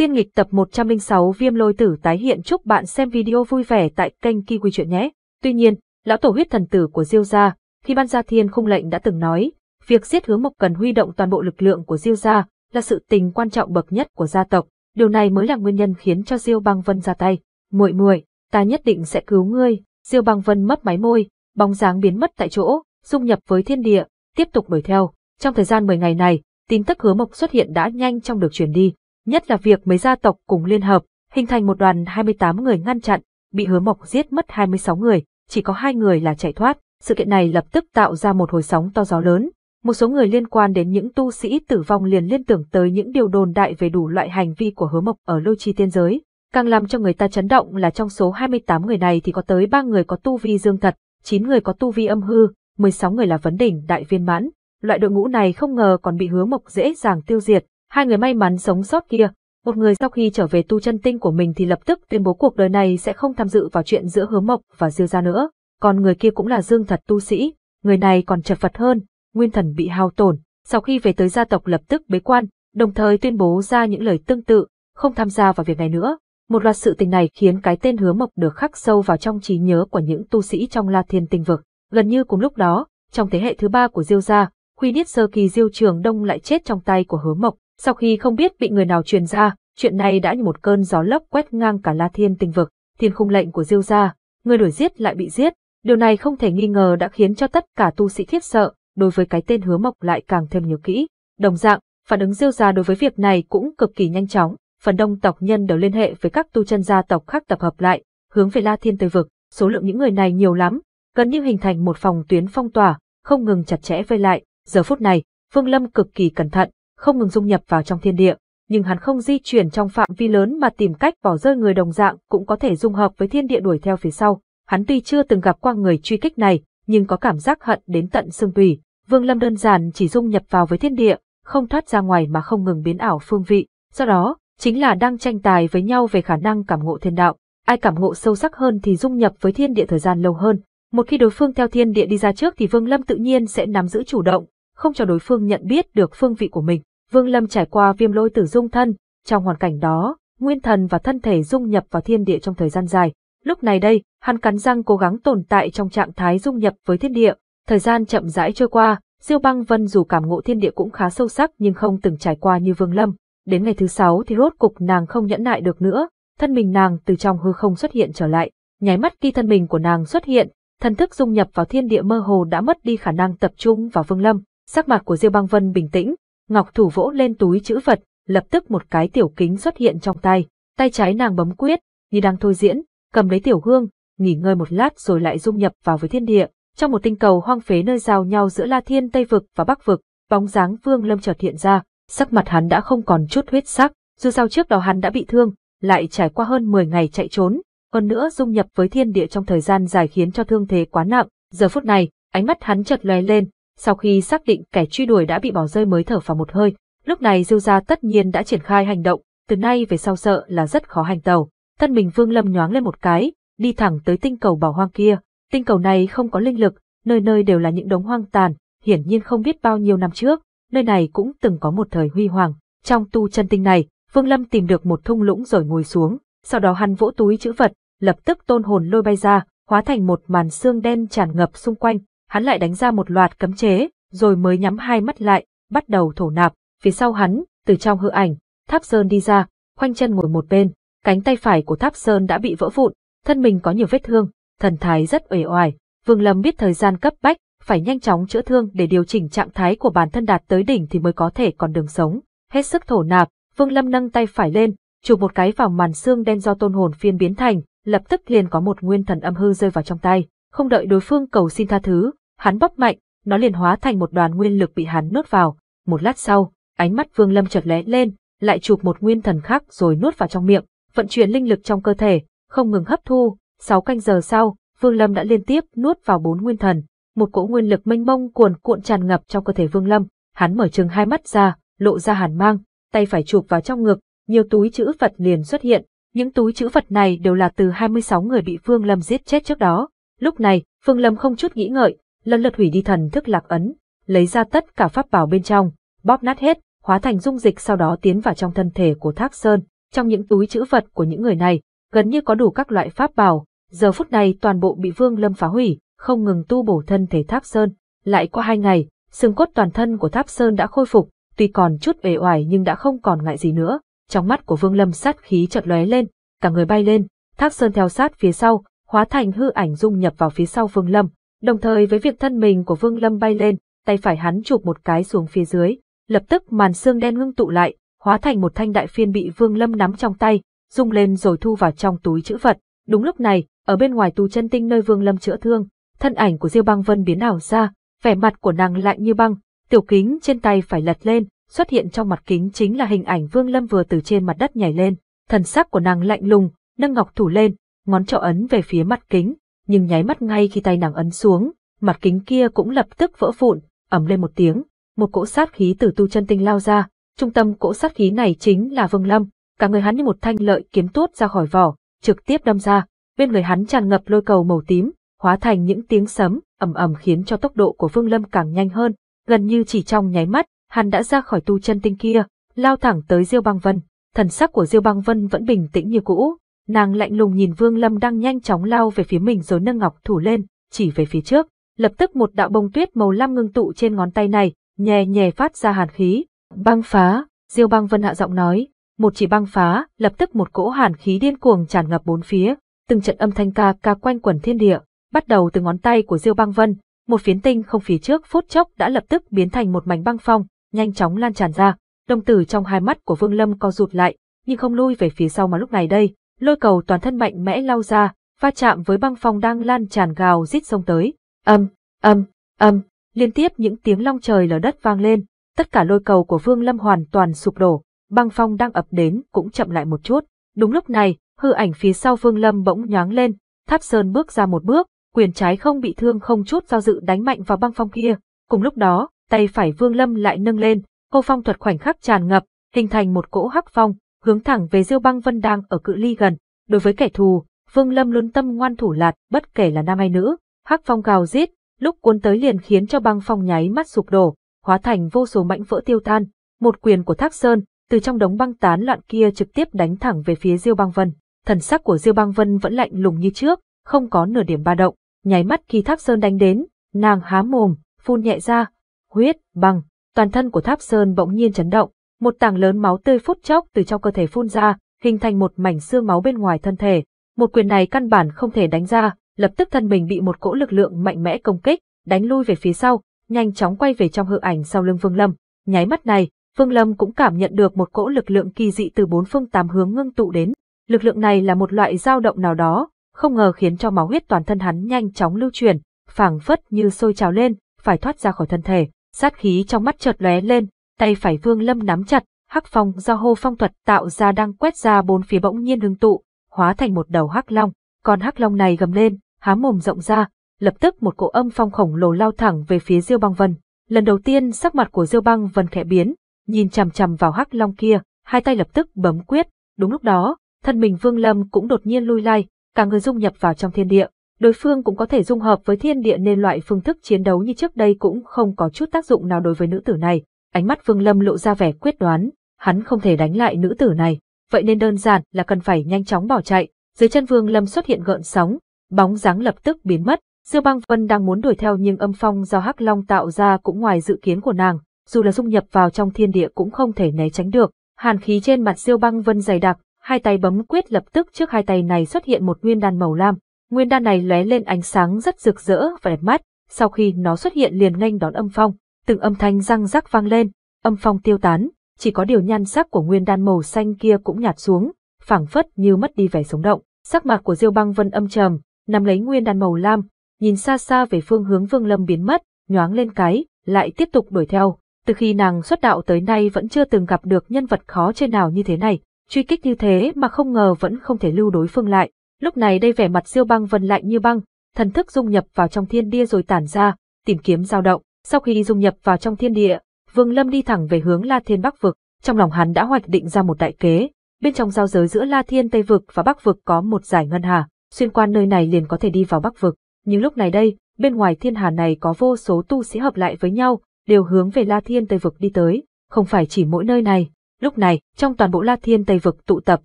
Tiên nghịch tập 106 Viêm Lôi Tử tái hiện chúc bạn xem video vui vẻ tại kênh Kiwi Chuyện nhé. Tuy nhiên, lão tổ huyết thần tử của Diêu gia, khi ban gia thiên khung lệnh đã từng nói, việc giết Hứa Mộc cần huy động toàn bộ lực lượng của Diêu gia là sự tình quan trọng bậc nhất của gia tộc, điều này mới là nguyên nhân khiến cho Diêu Băng Vân ra tay. "Muội muội, ta nhất định sẽ cứu ngươi." Diêu Băng Vân mấp máy môi, bóng dáng biến mất tại chỗ, dung nhập với thiên địa, tiếp tục đuổi theo. Trong thời gian 10 ngày này, tin tức Hứa Mộc xuất hiện đã nhanh chóng được truyền đi nhất là việc mấy gia tộc cùng liên hợp, hình thành một đoàn 28 người ngăn chặn, bị hứa mộc giết mất 26 người, chỉ có hai người là chạy thoát. Sự kiện này lập tức tạo ra một hồi sóng to gió lớn, một số người liên quan đến những tu sĩ tử vong liền liên tưởng tới những điều đồn đại về đủ loại hành vi của hứa mộc ở lôi chi tiên giới. Càng làm cho người ta chấn động là trong số 28 người này thì có tới 3 người có tu vi dương thật, 9 người có tu vi âm hư, 16 người là vấn đỉnh đại viên mãn. Loại đội ngũ này không ngờ còn bị hứa mộc dễ dàng tiêu diệt, Hai người may mắn sống sót kia, một người sau khi trở về tu chân tinh của mình thì lập tức tuyên bố cuộc đời này sẽ không tham dự vào chuyện giữa hứa mộc và diêu gia nữa, còn người kia cũng là dương thật tu sĩ, người này còn chật vật hơn, nguyên thần bị hao tổn, sau khi về tới gia tộc lập tức bế quan, đồng thời tuyên bố ra những lời tương tự, không tham gia vào việc này nữa. Một loạt sự tình này khiến cái tên hứa mộc được khắc sâu vào trong trí nhớ của những tu sĩ trong La Thiên Tinh Vực. Gần như cùng lúc đó, trong thế hệ thứ ba của Diêu gia, Huy Niết Sơ Kỳ Diêu Trường Đông lại chết trong tay của hứa mộc. Sau khi không biết bị người nào truyền ra, chuyện này đã như một cơn gió lốc quét ngang cả La Thiên tinh vực, thiên khung lệnh của Diêu gia, người đuổi giết lại bị giết, điều này không thể nghi ngờ đã khiến cho tất cả tu sĩ khiếp sợ, đối với cái tên Hứa Mộc lại càng thêm nhiều kỹ. Đồng dạng, phản ứng Diêu gia đối với việc này cũng cực kỳ nhanh chóng, phần đông tộc nhân đều liên hệ với các tu chân gia tộc khác tập hợp lại, hướng về La Thiên Tây vực, số lượng những người này nhiều lắm, gần như hình thành một phòng tuyến phong tỏa, không ngừng chặt chẽ vây lại. Giờ phút này, Phương Lâm cực kỳ cẩn thận, không ngừng dung nhập vào trong thiên địa, nhưng hắn không di chuyển trong phạm vi lớn mà tìm cách bỏ rơi người đồng dạng cũng có thể dung hợp với thiên địa đuổi theo phía sau. Hắn tuy chưa từng gặp qua người truy kích này, nhưng có cảm giác hận đến tận xương tủy. Vương Lâm đơn giản chỉ dung nhập vào với thiên địa, không thoát ra ngoài mà không ngừng biến ảo phương vị. Do đó, chính là đang tranh tài với nhau về khả năng cảm ngộ thiên đạo. Ai cảm ngộ sâu sắc hơn thì dung nhập với thiên địa thời gian lâu hơn. Một khi đối phương theo thiên địa đi ra trước thì Vương Lâm tự nhiên sẽ nắm giữ chủ động, không cho đối phương nhận biết được phương vị của mình. Vương Lâm trải qua viêm lôi tử dung thân, trong hoàn cảnh đó, nguyên thần và thân thể dung nhập vào thiên địa trong thời gian dài. Lúc này đây, hắn cắn răng cố gắng tồn tại trong trạng thái dung nhập với thiên địa, thời gian chậm rãi trôi qua, Diêu Băng Vân dù cảm ngộ thiên địa cũng khá sâu sắc nhưng không từng trải qua như Vương Lâm. Đến ngày thứ sáu thì rốt cục nàng không nhẫn nại được nữa, thân mình nàng từ trong hư không xuất hiện trở lại. Nháy mắt khi thân mình của nàng xuất hiện, thần thức dung nhập vào thiên địa mơ hồ đã mất đi khả năng tập trung vào Vương Lâm. Sắc mặt của Diêu Băng Vân bình tĩnh, Ngọc thủ vỗ lên túi chữ vật, lập tức một cái tiểu kính xuất hiện trong tay, tay trái nàng bấm quyết, như đang thôi diễn, cầm lấy tiểu hương, nghỉ ngơi một lát rồi lại dung nhập vào với thiên địa. Trong một tinh cầu hoang phế nơi giao nhau giữa La Thiên Tây vực và Bắc vực, bóng dáng Vương Lâm chợt hiện ra, sắc mặt hắn đã không còn chút huyết sắc, dù sao trước đó hắn đã bị thương, lại trải qua hơn 10 ngày chạy trốn, hơn nữa dung nhập với thiên địa trong thời gian dài khiến cho thương thế quá nặng, giờ phút này, ánh mắt hắn chợt lóe lên, sau khi xác định kẻ truy đuổi đã bị bỏ rơi mới thở phào một hơi, lúc này Diêu gia tất nhiên đã triển khai hành động, từ nay về sau sợ là rất khó hành tàu. Thân mình Vương Lâm nhoáng lên một cái, đi thẳng tới tinh cầu bảo hoang kia. Tinh cầu này không có linh lực, nơi nơi đều là những đống hoang tàn, hiển nhiên không biết bao nhiêu năm trước, nơi này cũng từng có một thời huy hoàng. Trong tu chân tinh này, Vương Lâm tìm được một thung lũng rồi ngồi xuống, sau đó hắn vỗ túi chữ vật, lập tức tôn hồn lôi bay ra, hóa thành một màn xương đen tràn ngập xung quanh, hắn lại đánh ra một loạt cấm chế, rồi mới nhắm hai mắt lại, bắt đầu thổ nạp. Phía sau hắn, từ trong hư ảnh, Tháp Sơn đi ra, khoanh chân ngồi một bên, cánh tay phải của Tháp Sơn đã bị vỡ vụn, thân mình có nhiều vết thương, thần thái rất uể oải. Vương Lâm biết thời gian cấp bách, phải nhanh chóng chữa thương để điều chỉnh trạng thái của bản thân đạt tới đỉnh thì mới có thể còn đường sống. Hết sức thổ nạp, Vương Lâm nâng tay phải lên, chụp một cái vào màn xương đen do tôn hồn phiên biến thành, lập tức liền có một nguyên thần âm hư rơi vào trong tay. Không đợi đối phương cầu xin tha thứ, Hắn bóp mạnh, nó liền hóa thành một đoàn nguyên lực bị hắn nuốt vào. Một lát sau, ánh mắt Vương Lâm chợt lóe lên, lại chụp một nguyên thần khác rồi nuốt vào trong miệng, vận chuyển linh lực trong cơ thể, không ngừng hấp thu. Sáu canh giờ sau, Vương Lâm đã liên tiếp nuốt vào bốn nguyên thần, một cỗ nguyên lực mênh mông cuồn cuộn tràn ngập trong cơ thể Vương Lâm. Hắn mở trừng hai mắt ra, lộ ra hàn mang, tay phải chụp vào trong ngực, nhiều túi chữ vật liền xuất hiện. Những túi chữ vật này đều là từ 26 người bị Vương Lâm giết chết trước đó. Lúc này, Vương Lâm không chút nghĩ ngợi, lần lượt hủy đi thần thức lạc ấn, lấy ra tất cả pháp bảo bên trong, bóp nát hết, hóa thành dung dịch sau đó tiến vào trong thân thể của Thác Sơn, trong những túi chữ vật của những người này, gần như có đủ các loại pháp bảo, giờ phút này toàn bộ bị Vương Lâm phá hủy, không ngừng tu bổ thân thể Tháp Sơn. Lại qua hai ngày, xương cốt toàn thân của Tháp Sơn đã khôi phục, tuy còn chút uể oải nhưng đã không còn ngại gì nữa. Trong mắt của Vương Lâm sát khí chợt lóe lên, cả người bay lên, Tháp Sơn theo sát phía sau, hóa thành hư ảnh dung nhập vào phía sau Vương Lâm, Đồng thời với việc thân mình của Vương Lâm bay lên, tay phải hắn chụp một cái xuống phía dưới, lập tức màn xương đen ngưng tụ lại, hóa thành một thanh đại phiên bị Vương Lâm nắm trong tay, rung lên rồi thu vào trong túi chữ vật. Đúng lúc này, ở bên ngoài tù chân tinh nơi Vương Lâm chữa thương, thân ảnh của Diêu Băng Vân biến ảo ra, vẻ mặt của nàng lạnh như băng, tiểu kính trên tay phải lật lên, xuất hiện trong mặt kính chính là hình ảnh Vương Lâm vừa từ trên mặt đất nhảy lên, thần sắc của nàng lạnh lùng, nâng ngọc thủ lên, ngón trỏ ấn về phía mặt kính, nhưng nháy mắt ngay khi tay nàng ấn xuống, mặt kính kia cũng lập tức vỡ vụn, ầm lên một tiếng, một cỗ sát khí từ tu chân tinh lao ra, trung tâm cỗ sát khí này chính là Vương Lâm, cả người hắn như một thanh lợi kiếm tuốt ra khỏi vỏ, trực tiếp đâm ra, bên người hắn tràn ngập lôi cầu màu tím, hóa thành những tiếng sấm ầm ầm khiến cho tốc độ của Vương Lâm càng nhanh hơn, gần như chỉ trong nháy mắt, hắn đã ra khỏi tu chân tinh kia, lao thẳng tới Diêu Băng Vân. Thần sắc của Diêu Băng Vân vẫn bình tĩnh như cũ, Nàng lạnh lùng nhìn Vương Lâm đang nhanh chóng lao về phía mình rồi nâng ngọc thủ lên, chỉ về phía trước, lập tức một đạo bông tuyết màu lam ngưng tụ trên ngón tay này, nhè nhè phát ra hàn khí. Băng phá, Diêu Băng Vân hạ giọng nói, một chỉ băng phá, lập tức một cỗ hàn khí điên cuồng tràn ngập bốn phía, từng trận âm thanh ca ca quanh quẩn thiên địa, bắt đầu từ ngón tay của Diêu Băng Vân, một phiến tinh không phía trước phút chốc đã lập tức biến thành một mảnh băng phong, nhanh chóng lan tràn ra. Đồng tử trong hai mắt của Vương Lâm co rụt lại, nhưng không lui về phía sau mà lúc này đây, lôi cầu toàn thân mạnh mẽ lao ra, va chạm với băng phong đang lan tràn gào rít sông tới. Âm, âm, âm, liên tiếp những tiếng long trời lở đất vang lên, tất cả lôi cầu của Vương Lâm hoàn toàn sụp đổ, băng phong đang ập đến cũng chậm lại một chút. Đúng lúc này, hư ảnh phía sau Vương Lâm bỗng nháng lên, Tháp Sơn bước ra một bước, quyền trái không bị thương không chút do dự đánh mạnh vào băng phong kia. Cùng lúc đó, tay phải Vương Lâm lại nâng lên, hô phong thuật khoảnh khắc tràn ngập, hình thành một cỗ hắc phong, hướng thẳng về Diêu Băng Vân đang ở cự ly gần. Đối với kẻ thù, Vương Lâm luôn tâm ngoan thủ lạt, bất kể là nam hay nữ, hắc phong gào giết, lúc cuốn tới liền khiến cho băng phong nháy mắt sụp đổ, hóa thành vô số mảnh vỡ tiêu tan, một quyền của Thác Sơn, từ trong đống băng tán loạn kia trực tiếp đánh thẳng về phía Diêu Băng Vân. Thần sắc của Diêu Băng Vân vẫn lạnh lùng như trước, không có nửa điểm ba động, nháy mắt khi Tháp Sơn đánh đến, nàng há mồm, phun nhẹ ra, huyết, băng, toàn thân của Tháp Sơn bỗng nhiên chấn động, một tảng lớn máu tươi phút chốc từ trong cơ thể phun ra, hình thành một mảnh xương máu bên ngoài thân thể. Một quyền này căn bản không thể đánh ra, lập tức thân mình bị một cỗ lực lượng mạnh mẽ công kích, đánh lui về phía sau, nhanh chóng quay về trong hư ảnh sau lưng Vương Lâm. Nháy mắt này, Vương Lâm cũng cảm nhận được một cỗ lực lượng kỳ dị từ bốn phương tám hướng ngưng tụ đến. Lực lượng này là một loại dao động nào đó, không ngờ khiến cho máu huyết toàn thân hắn nhanh chóng lưu chuyển, phảng phất như sôi trào lên, phải thoát ra khỏi thân thể. Sát khí trong mắt chợt lóe lên, tay phải Vương Lâm nắm chặt, hắc phong do hô phong thuật tạo ra đang quét ra bốn phía bỗng nhiên hưng tụ, hóa thành một đầu hắc long, còn hắc long này gầm lên, há mồm rộng ra, lập tức một cỗ âm phong khổng lồ lao thẳng về phía Diêu Băng Vân. Lần đầu tiên sắc mặt của Diêu Băng Vân khẽ biến, nhìn chằm chằm vào hắc long kia, hai tay lập tức bấm quyết, đúng lúc đó, thân mình Vương Lâm cũng đột nhiên lui lai cả người dung nhập vào trong thiên địa. Đối phương cũng có thể dung hợp với thiên địa nên loại phương thức chiến đấu như trước đây cũng không có chút tác dụng nào đối với nữ tử này. Ánh mắt Vương Lâm lộ ra vẻ quyết đoán, hắn không thể đánh lại nữ tử này, vậy nên đơn giản là cần phải nhanh chóng bỏ chạy. Dưới chân Vương Lâm xuất hiện gợn sóng, bóng dáng lập tức biến mất. Diêu Băng Vân đang muốn đuổi theo nhưng âm phong do Hắc Long tạo ra cũng ngoài dự kiến của nàng, dù là dung nhập vào trong thiên địa cũng không thể né tránh được. Hàn khí trên mặt Diêu Băng Vân dày đặc, hai tay bấm quyết lập tức trước hai tay này xuất hiện một nguyên đan màu lam. Nguyên đan này lóe lên ánh sáng rất rực rỡ và đẹp mắt, sau khi nó xuất hiện liền nhanh đón âm phong, từng âm thanh răng rắc vang lên, âm phong tiêu tán, chỉ có điều nhan sắc của nguyên đan màu xanh kia cũng nhạt xuống, phảng phất như mất đi vẻ sống động. Sắc mặt của Diêu Băng Vân âm trầm, nắm lấy nguyên đan màu lam, nhìn xa xa về phương hướng Vương Lâm biến mất, nhoáng lên cái, lại tiếp tục đuổi theo. Từ khi nàng xuất đạo tới nay vẫn chưa từng gặp được nhân vật khó chơi nào như thế này, truy kích như thế mà không ngờ vẫn không thể lưu đối phương lại. Lúc này đây vẻ mặt Diêu Băng Vân lạnh như băng, thần thức dung nhập vào trong thiên địa rồi tản ra, tìm kiếm dao động. Sau khi dung nhập vào trong thiên địa, Vương Lâm đi thẳng về hướng La Thiên Bắc Vực, trong lòng hắn đã hoạch định ra một đại kế. Bên trong giao giới giữa La Thiên Tây Vực và Bắc Vực có một giải ngân hà, xuyên qua nơi này liền có thể đi vào Bắc Vực. Nhưng lúc này đây, bên ngoài thiên hà này có vô số tu sĩ hợp lại với nhau, đều hướng về La Thiên Tây Vực đi tới, không phải chỉ mỗi nơi này. Lúc này, trong toàn bộ La Thiên Tây Vực tụ tập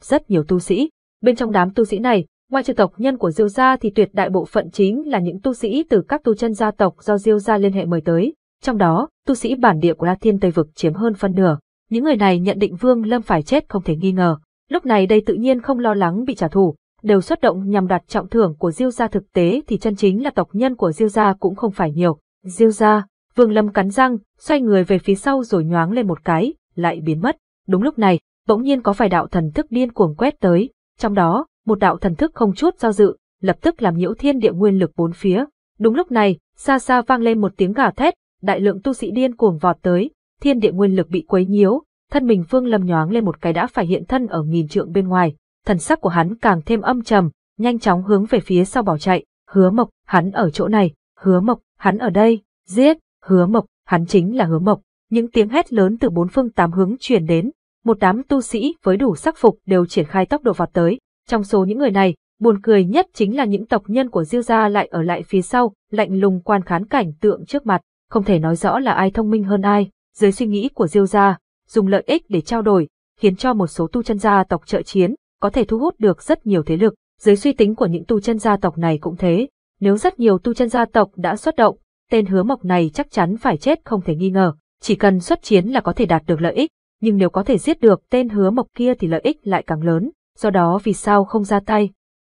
rất nhiều tu sĩ. Bên trong đám tu sĩ này, Ngoài trừ tộc nhân của Diêu gia thì tuyệt đại bộ phận chính là những tu sĩ từ các tu chân gia tộc do Diêu gia liên hệ mời tới, trong đó, tu sĩ bản địa của La Thiên Tây vực chiếm hơn phân nửa. Những người này nhận định Vương Lâm phải chết không thể nghi ngờ. Lúc này đây tự nhiên không lo lắng bị trả thù, đều xuất động nhằm đoạt trọng thưởng của Diêu gia thực tế thì chân chính là tộc nhân của Diêu gia cũng không phải nhiều. Diêu gia, Vương Lâm cắn răng, xoay người về phía sau rồi nhoáng lên một cái, lại biến mất. Đúng lúc này, bỗng nhiên có vài đạo thần thức điên cuồng quét tới, trong đó, một đạo thần thức không chút do dự, lập tức làm nhiễu thiên địa nguyên lực bốn phía. Đúng lúc này, xa xa vang lên một tiếng gào thét, đại lượng tu sĩ điên cuồng vọt tới, thiên địa nguyên lực bị quấy nhiễu, thân mình Phương Lâm nhoáng lên một cái đã phải hiện thân ở nghìn trượng bên ngoài, thần sắc của hắn càng thêm âm trầm, nhanh chóng hướng về phía sau bỏ chạy, Hứa Mộc, hắn ở chỗ này, Hứa Mộc, hắn ở đây, giết, Hứa Mộc, hắn chính là Hứa Mộc. Những tiếng hét lớn từ bốn phương tám hướng truyền đến, một đám tu sĩ với đủ sắc phục đều triển khai tốc độ vọt tới, trong số những người này, buồn cười nhất chính là những tộc nhân của Diêu gia lại ở lại phía sau, lạnh lùng quan khán cảnh tượng trước mặt, không thể nói rõ là ai thông minh hơn ai, dưới suy nghĩ của Diêu gia, dùng lợi ích để trao đổi, khiến cho một số tu chân gia tộc trợ chiến, có thể thu hút được rất nhiều thế lực, dưới suy tính của những tu chân gia tộc này cũng thế, nếu rất nhiều tu chân gia tộc đã xuất động, tên hứa mộc này chắc chắn phải chết không thể nghi ngờ, chỉ cần xuất chiến là có thể đạt được lợi ích, nhưng nếu có thể giết được tên hứa mộc kia thì lợi ích lại càng lớn, do đó vì sao không ra tay.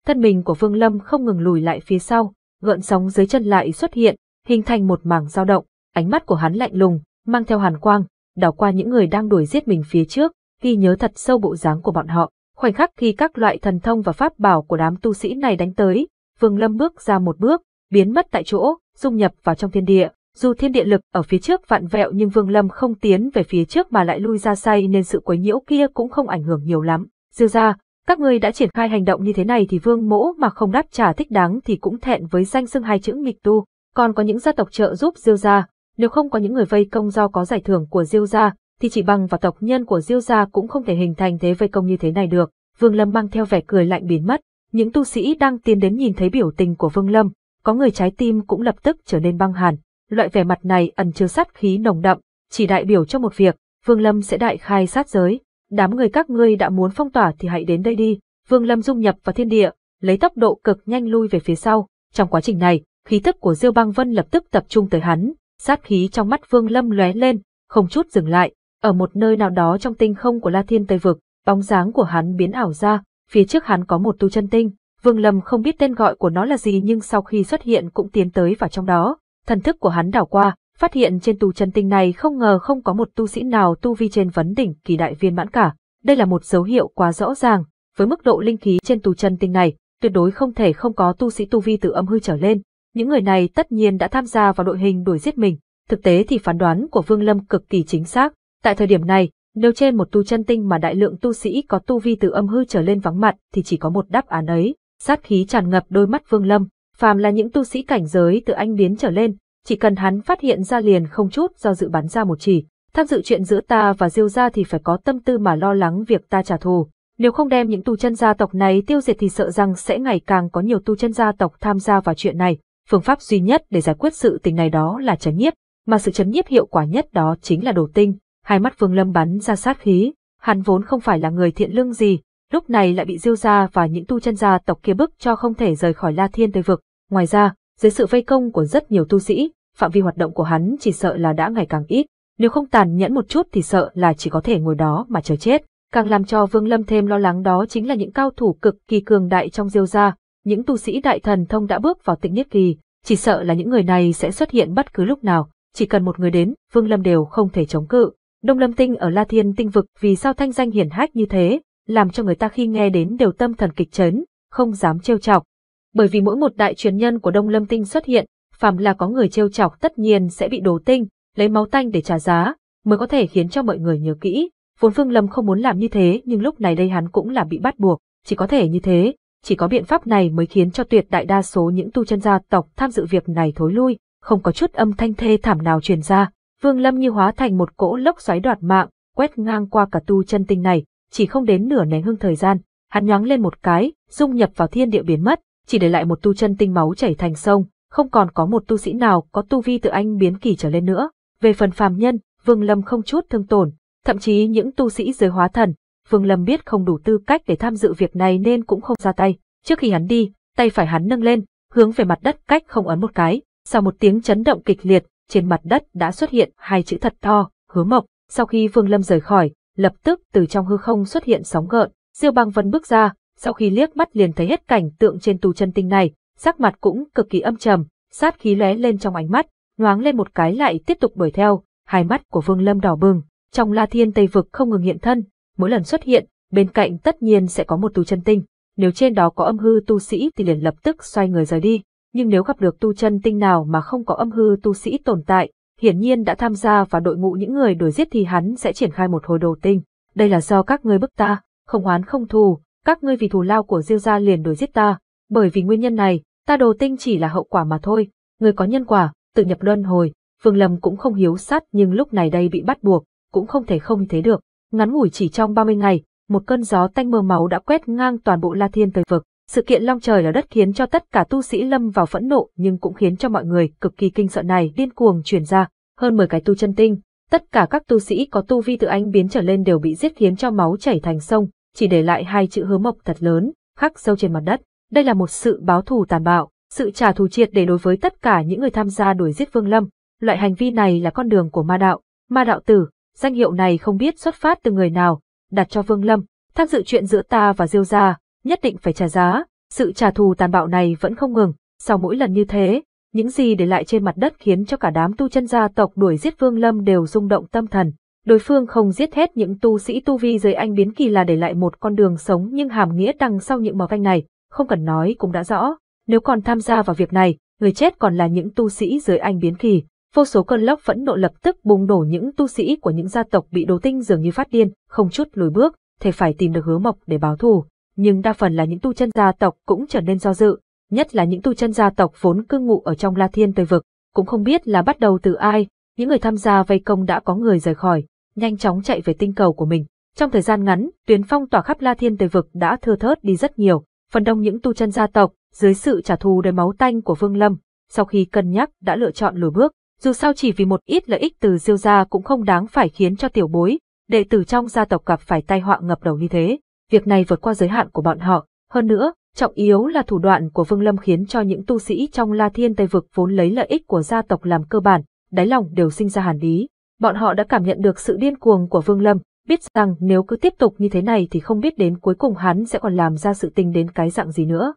Thân mình của Vương Lâm không ngừng lùi lại phía sau, gợn sóng dưới chân lại xuất hiện, hình thành một mảng dao động, ánh mắt của hắn lạnh lùng, mang theo hàn quang, đảo qua những người đang đuổi giết mình phía trước, ghi nhớ thật sâu bộ dáng của bọn họ. Khoảnh khắc khi các loại thần thông và pháp bảo của đám tu sĩ này đánh tới, Vương Lâm bước ra một bước, biến mất tại chỗ, dung nhập vào trong thiên địa. Dù thiên địa lực ở phía trước vạn vẹo nhưng Vương Lâm không tiến về phía trước mà lại lui ra say nên sự quấy nhiễu kia cũng không ảnh hưởng nhiều lắm. Diêu ra, các ngươi đã triển khai hành động như thế này thì vương mỗ mà không đáp trả thích đáng thì cũng thẹn với danh xưng hai chữ nghịch tu. Còn có những gia tộc trợ giúp Diêu gia, nếu không có những người vây công do có giải thưởng của Diêu gia, thì chỉ bằng và tộc nhân của Diêu gia cũng không thể hình thành thế vây công như thế này được. Vương Lâm mang theo vẻ cười lạnh biến mất, những tu sĩ đang tiến đến nhìn thấy biểu tình của Vương Lâm, có người trái tim cũng lập tức trở nên băng hàn. Loại vẻ mặt này ẩn chứa sát khí nồng đậm, chỉ đại biểu cho một việc, Vương Lâm sẽ đại khai sát giới đám người các ngươi đã muốn phong tỏa thì hãy đến đây đi, Vương Lâm dung nhập vào thiên địa, lấy tốc độ cực nhanh lui về phía sau. Trong quá trình này, khí tức của Diêu Băng Vân lập tức tập trung tới hắn, sát khí trong mắt Vương Lâm lóe lên, không chút dừng lại. Ở một nơi nào đó trong tinh không của La Thiên Tây Vực, bóng dáng của hắn biến ảo ra, phía trước hắn có một tu chân tinh. Vương Lâm không biết tên gọi của nó là gì nhưng sau khi xuất hiện cũng tiến tới vào trong đó, thần thức của hắn đảo qua, Phát hiện trên tù chân tinh này không ngờ không có một tu sĩ nào tu vi trên vấn đỉnh kỳ đại viên mãn cả. Đây là một dấu hiệu quá rõ ràng, với mức độ linh khí trên tù chân tinh này, tuyệt đối không thể không có tu sĩ tu vi từ âm hư trở lên. Những người này tất nhiên đã tham gia vào đội hình đuổi giết mình. Thực tế thì phán đoán của Vương Lâm cực kỳ chính xác. Tại thời điểm này, nếu trên một tu chân tinh mà đại lượng tu sĩ có tu vi từ âm hư trở lên vắng mặt thì chỉ có một đáp án ấy. Sát khí tràn ngập đôi mắt Vương Lâm, phàm là những tu sĩ cảnh giới từ anh biến trở lên, chỉ cần hắn phát hiện ra liền không chút do dự bắn ra một chỉ. Tham dự chuyện giữa ta và Diêu gia thì phải có tâm tư mà lo lắng việc ta trả thù. Nếu không đem những tu chân gia tộc này tiêu diệt thì sợ rằng sẽ ngày càng có nhiều tu chân gia tộc tham gia vào chuyện này. Phương pháp duy nhất để giải quyết sự tình này đó là trấn nhiếp, mà sự trấn nhiếp hiệu quả nhất đó chính là đồ tinh. Hai mắt Vương Lâm bắn ra sát khí, hắn vốn không phải là người thiện lương gì, lúc này lại bị Diêu gia và những tu chân gia tộc kia bức cho không thể rời khỏi La Thiên Tây vực. Ngoài ra, dưới sự vây công của rất nhiều tu sĩ, phạm vi hoạt động của hắn chỉ sợ là đã ngày càng ít, nếu không tàn nhẫn một chút thì sợ là chỉ có thể ngồi đó mà chờ chết. Càng làm cho Vương Lâm thêm lo lắng đó chính là những cao thủ cực kỳ cường đại trong diêu gia, những tu sĩ đại thần thông đã bước vào tịnh niết kỳ, chỉ sợ là những người này sẽ xuất hiện bất cứ lúc nào, chỉ cần một người đến, Vương Lâm đều không thể chống cự. Đông Lâm Tinh ở La Thiên Tinh vực vì sao thanh danh hiển hách như thế, làm cho người ta khi nghe đến đều tâm thần kịch chấn, không dám trêu chọc, bởi vì mỗi một đại truyền nhân của Đông Lâm Tinh xuất hiện, phàm là có người trêu chọc tất nhiên sẽ bị đổ tinh, lấy máu tanh để trả giá, mới có thể khiến cho mọi người nhớ kỹ. Vốn Phương Lâm không muốn làm như thế nhưng lúc này đây hắn cũng là bị bắt buộc, chỉ có thể như thế, chỉ có biện pháp này mới khiến cho tuyệt đại đa số những tu chân gia tộc tham dự việc này thối lui, không có chút âm thanh thê thảm nào truyền ra. Vương Lâm như hóa thành một cỗ lốc xoáy đoạt mạng, quét ngang qua cả tu chân tinh này, chỉ không đến nửa nén hương thời gian, hắn nhoáng lên một cái, dung nhập vào thiên địa biến mất chỉ để lại một tu chân tinh máu chảy thành sông, không còn có một tu sĩ nào có tu vi tự anh biến kỳ trở lên nữa. Về phần phàm nhân, Vương Lâm không chút thương tổn, thậm chí những tu sĩ giới hóa thần, Vương Lâm biết không đủ tư cách để tham dự việc này nên cũng không ra tay. Trước khi hắn đi, tay phải hắn nâng lên, hướng về mặt đất cách không ấn một cái, sau một tiếng chấn động kịch liệt, trên mặt đất đã xuất hiện hai chữ thật to, hứa mộc. Sau khi Vương Lâm rời khỏi, lập tức từ trong hư không xuất hiện sóng gợn, Diêu Băng Vân bước ra, sau khi liếc mắt liền thấy hết cảnh tượng trên tù chân tinh này, sắc mặt cũng cực kỳ âm trầm, sát khí lóe lên trong ánh mắt, nhoáng lên một cái lại tiếp tục đuổi theo, hai mắt của Vương Lâm đỏ bừng, trong La Thiên Tây vực không ngừng hiện thân, mỗi lần xuất hiện, bên cạnh tất nhiên sẽ có một tù chân tinh, nếu trên đó có âm hư tu sĩ thì liền lập tức xoay người rời đi, nhưng nếu gặp được tu chân tinh nào mà không có âm hư tu sĩ tồn tại, hiển nhiên đã tham gia vào đội ngũ những người đuổi giết thì hắn sẽ triển khai một hồi đồ tinh, đây là do các ngươi bức ta, không oán không thù, các ngươi vì thù lao của Diêu gia liền đổi giết ta, bởi vì nguyên nhân này, ta đồ tinh chỉ là hậu quả mà thôi, người có nhân quả, tự nhập luân hồi, Phương Lâm cũng không hiếu sát nhưng lúc này đây bị bắt buộc, cũng không thể không thế được. Ngắn ngủi chỉ trong 30 ngày, một cơn gió tanh mưa máu đã quét ngang toàn bộ La Thiên Tây vực. Sự kiện long trời lở đất khiến cho tất cả tu sĩ lâm vào phẫn nộ nhưng cũng khiến cho mọi người cực kỳ kinh sợ này điên cuồng truyền ra, hơn 10 cái tu chân tinh, tất cả các tu sĩ có tu vi tự anh biến trở lên đều bị giết khiến cho máu chảy thành sông, chỉ để lại hai chữ hứa mộc thật lớn, khắc sâu trên mặt đất. Đây là một sự báo thù tàn bạo, sự trả thù triệt để đối với tất cả những người tham gia đuổi giết Vương Lâm. Loại hành vi này là con đường của ma đạo, ma đạo tử, danh hiệu này không biết xuất phát từ người nào, đặt cho Vương Lâm, tham dự chuyện giữa ta và Diêu gia, nhất định phải trả giá. Sự trả thù tàn bạo này vẫn không ngừng, sau mỗi lần như thế, những gì để lại trên mặt đất khiến cho cả đám tu chân gia tộc đuổi giết Vương Lâm đều rung động tâm thần, đối phương không giết hết những tu sĩ tu vi dưới anh biến kỳ là để lại một con đường sống nhưng hàm nghĩa đằng sau những máu vanh này, không cần nói cũng đã rõ. Nếu còn tham gia vào việc này, người chết còn là những tu sĩ dưới anh biến kỳ. Vô số cơn lốc phẫn nộ lập tức bùng đổ những tu sĩ của những gia tộc bị đồ tinh dường như phát điên, không chút lùi bước, thể phải tìm được hứa mộc để báo thù. Nhưng đa phần là những tu chân gia tộc cũng trở nên do dự, nhất là những tu chân gia tộc vốn cư ngụ ở trong La Thiên Tây Vực, cũng không biết là bắt đầu từ ai, những người tham gia vây công đã có người rời khỏi, nhanh chóng chạy về tinh cầu của mình. Trong thời gian ngắn, tuyến phong tỏa khắp La Thiên Tây vực đã thưa thớt đi rất nhiều, phần đông những tu chân gia tộc, dưới sự trả thù đầy máu tanh của Vương Lâm, sau khi cân nhắc đã lựa chọn lùi bước, dù sao chỉ vì một ít lợi ích từ Diêu gia cũng không đáng phải khiến cho tiểu bối, đệ tử trong gia tộc gặp phải tai họa ngập đầu như thế. Việc này vượt qua giới hạn của bọn họ, hơn nữa, trọng yếu là thủ đoạn của Vương Lâm khiến cho những tu sĩ trong La Thiên Tây vực vốn lấy lợi ích của gia tộc làm cơ bản, đáy lòng đều sinh ra hàn ý. Bọn họ đã cảm nhận được sự điên cuồng của Vương Lâm, biết rằng nếu cứ tiếp tục như thế này thì không biết đến cuối cùng hắn sẽ còn làm ra sự tình đến cái dạng gì nữa.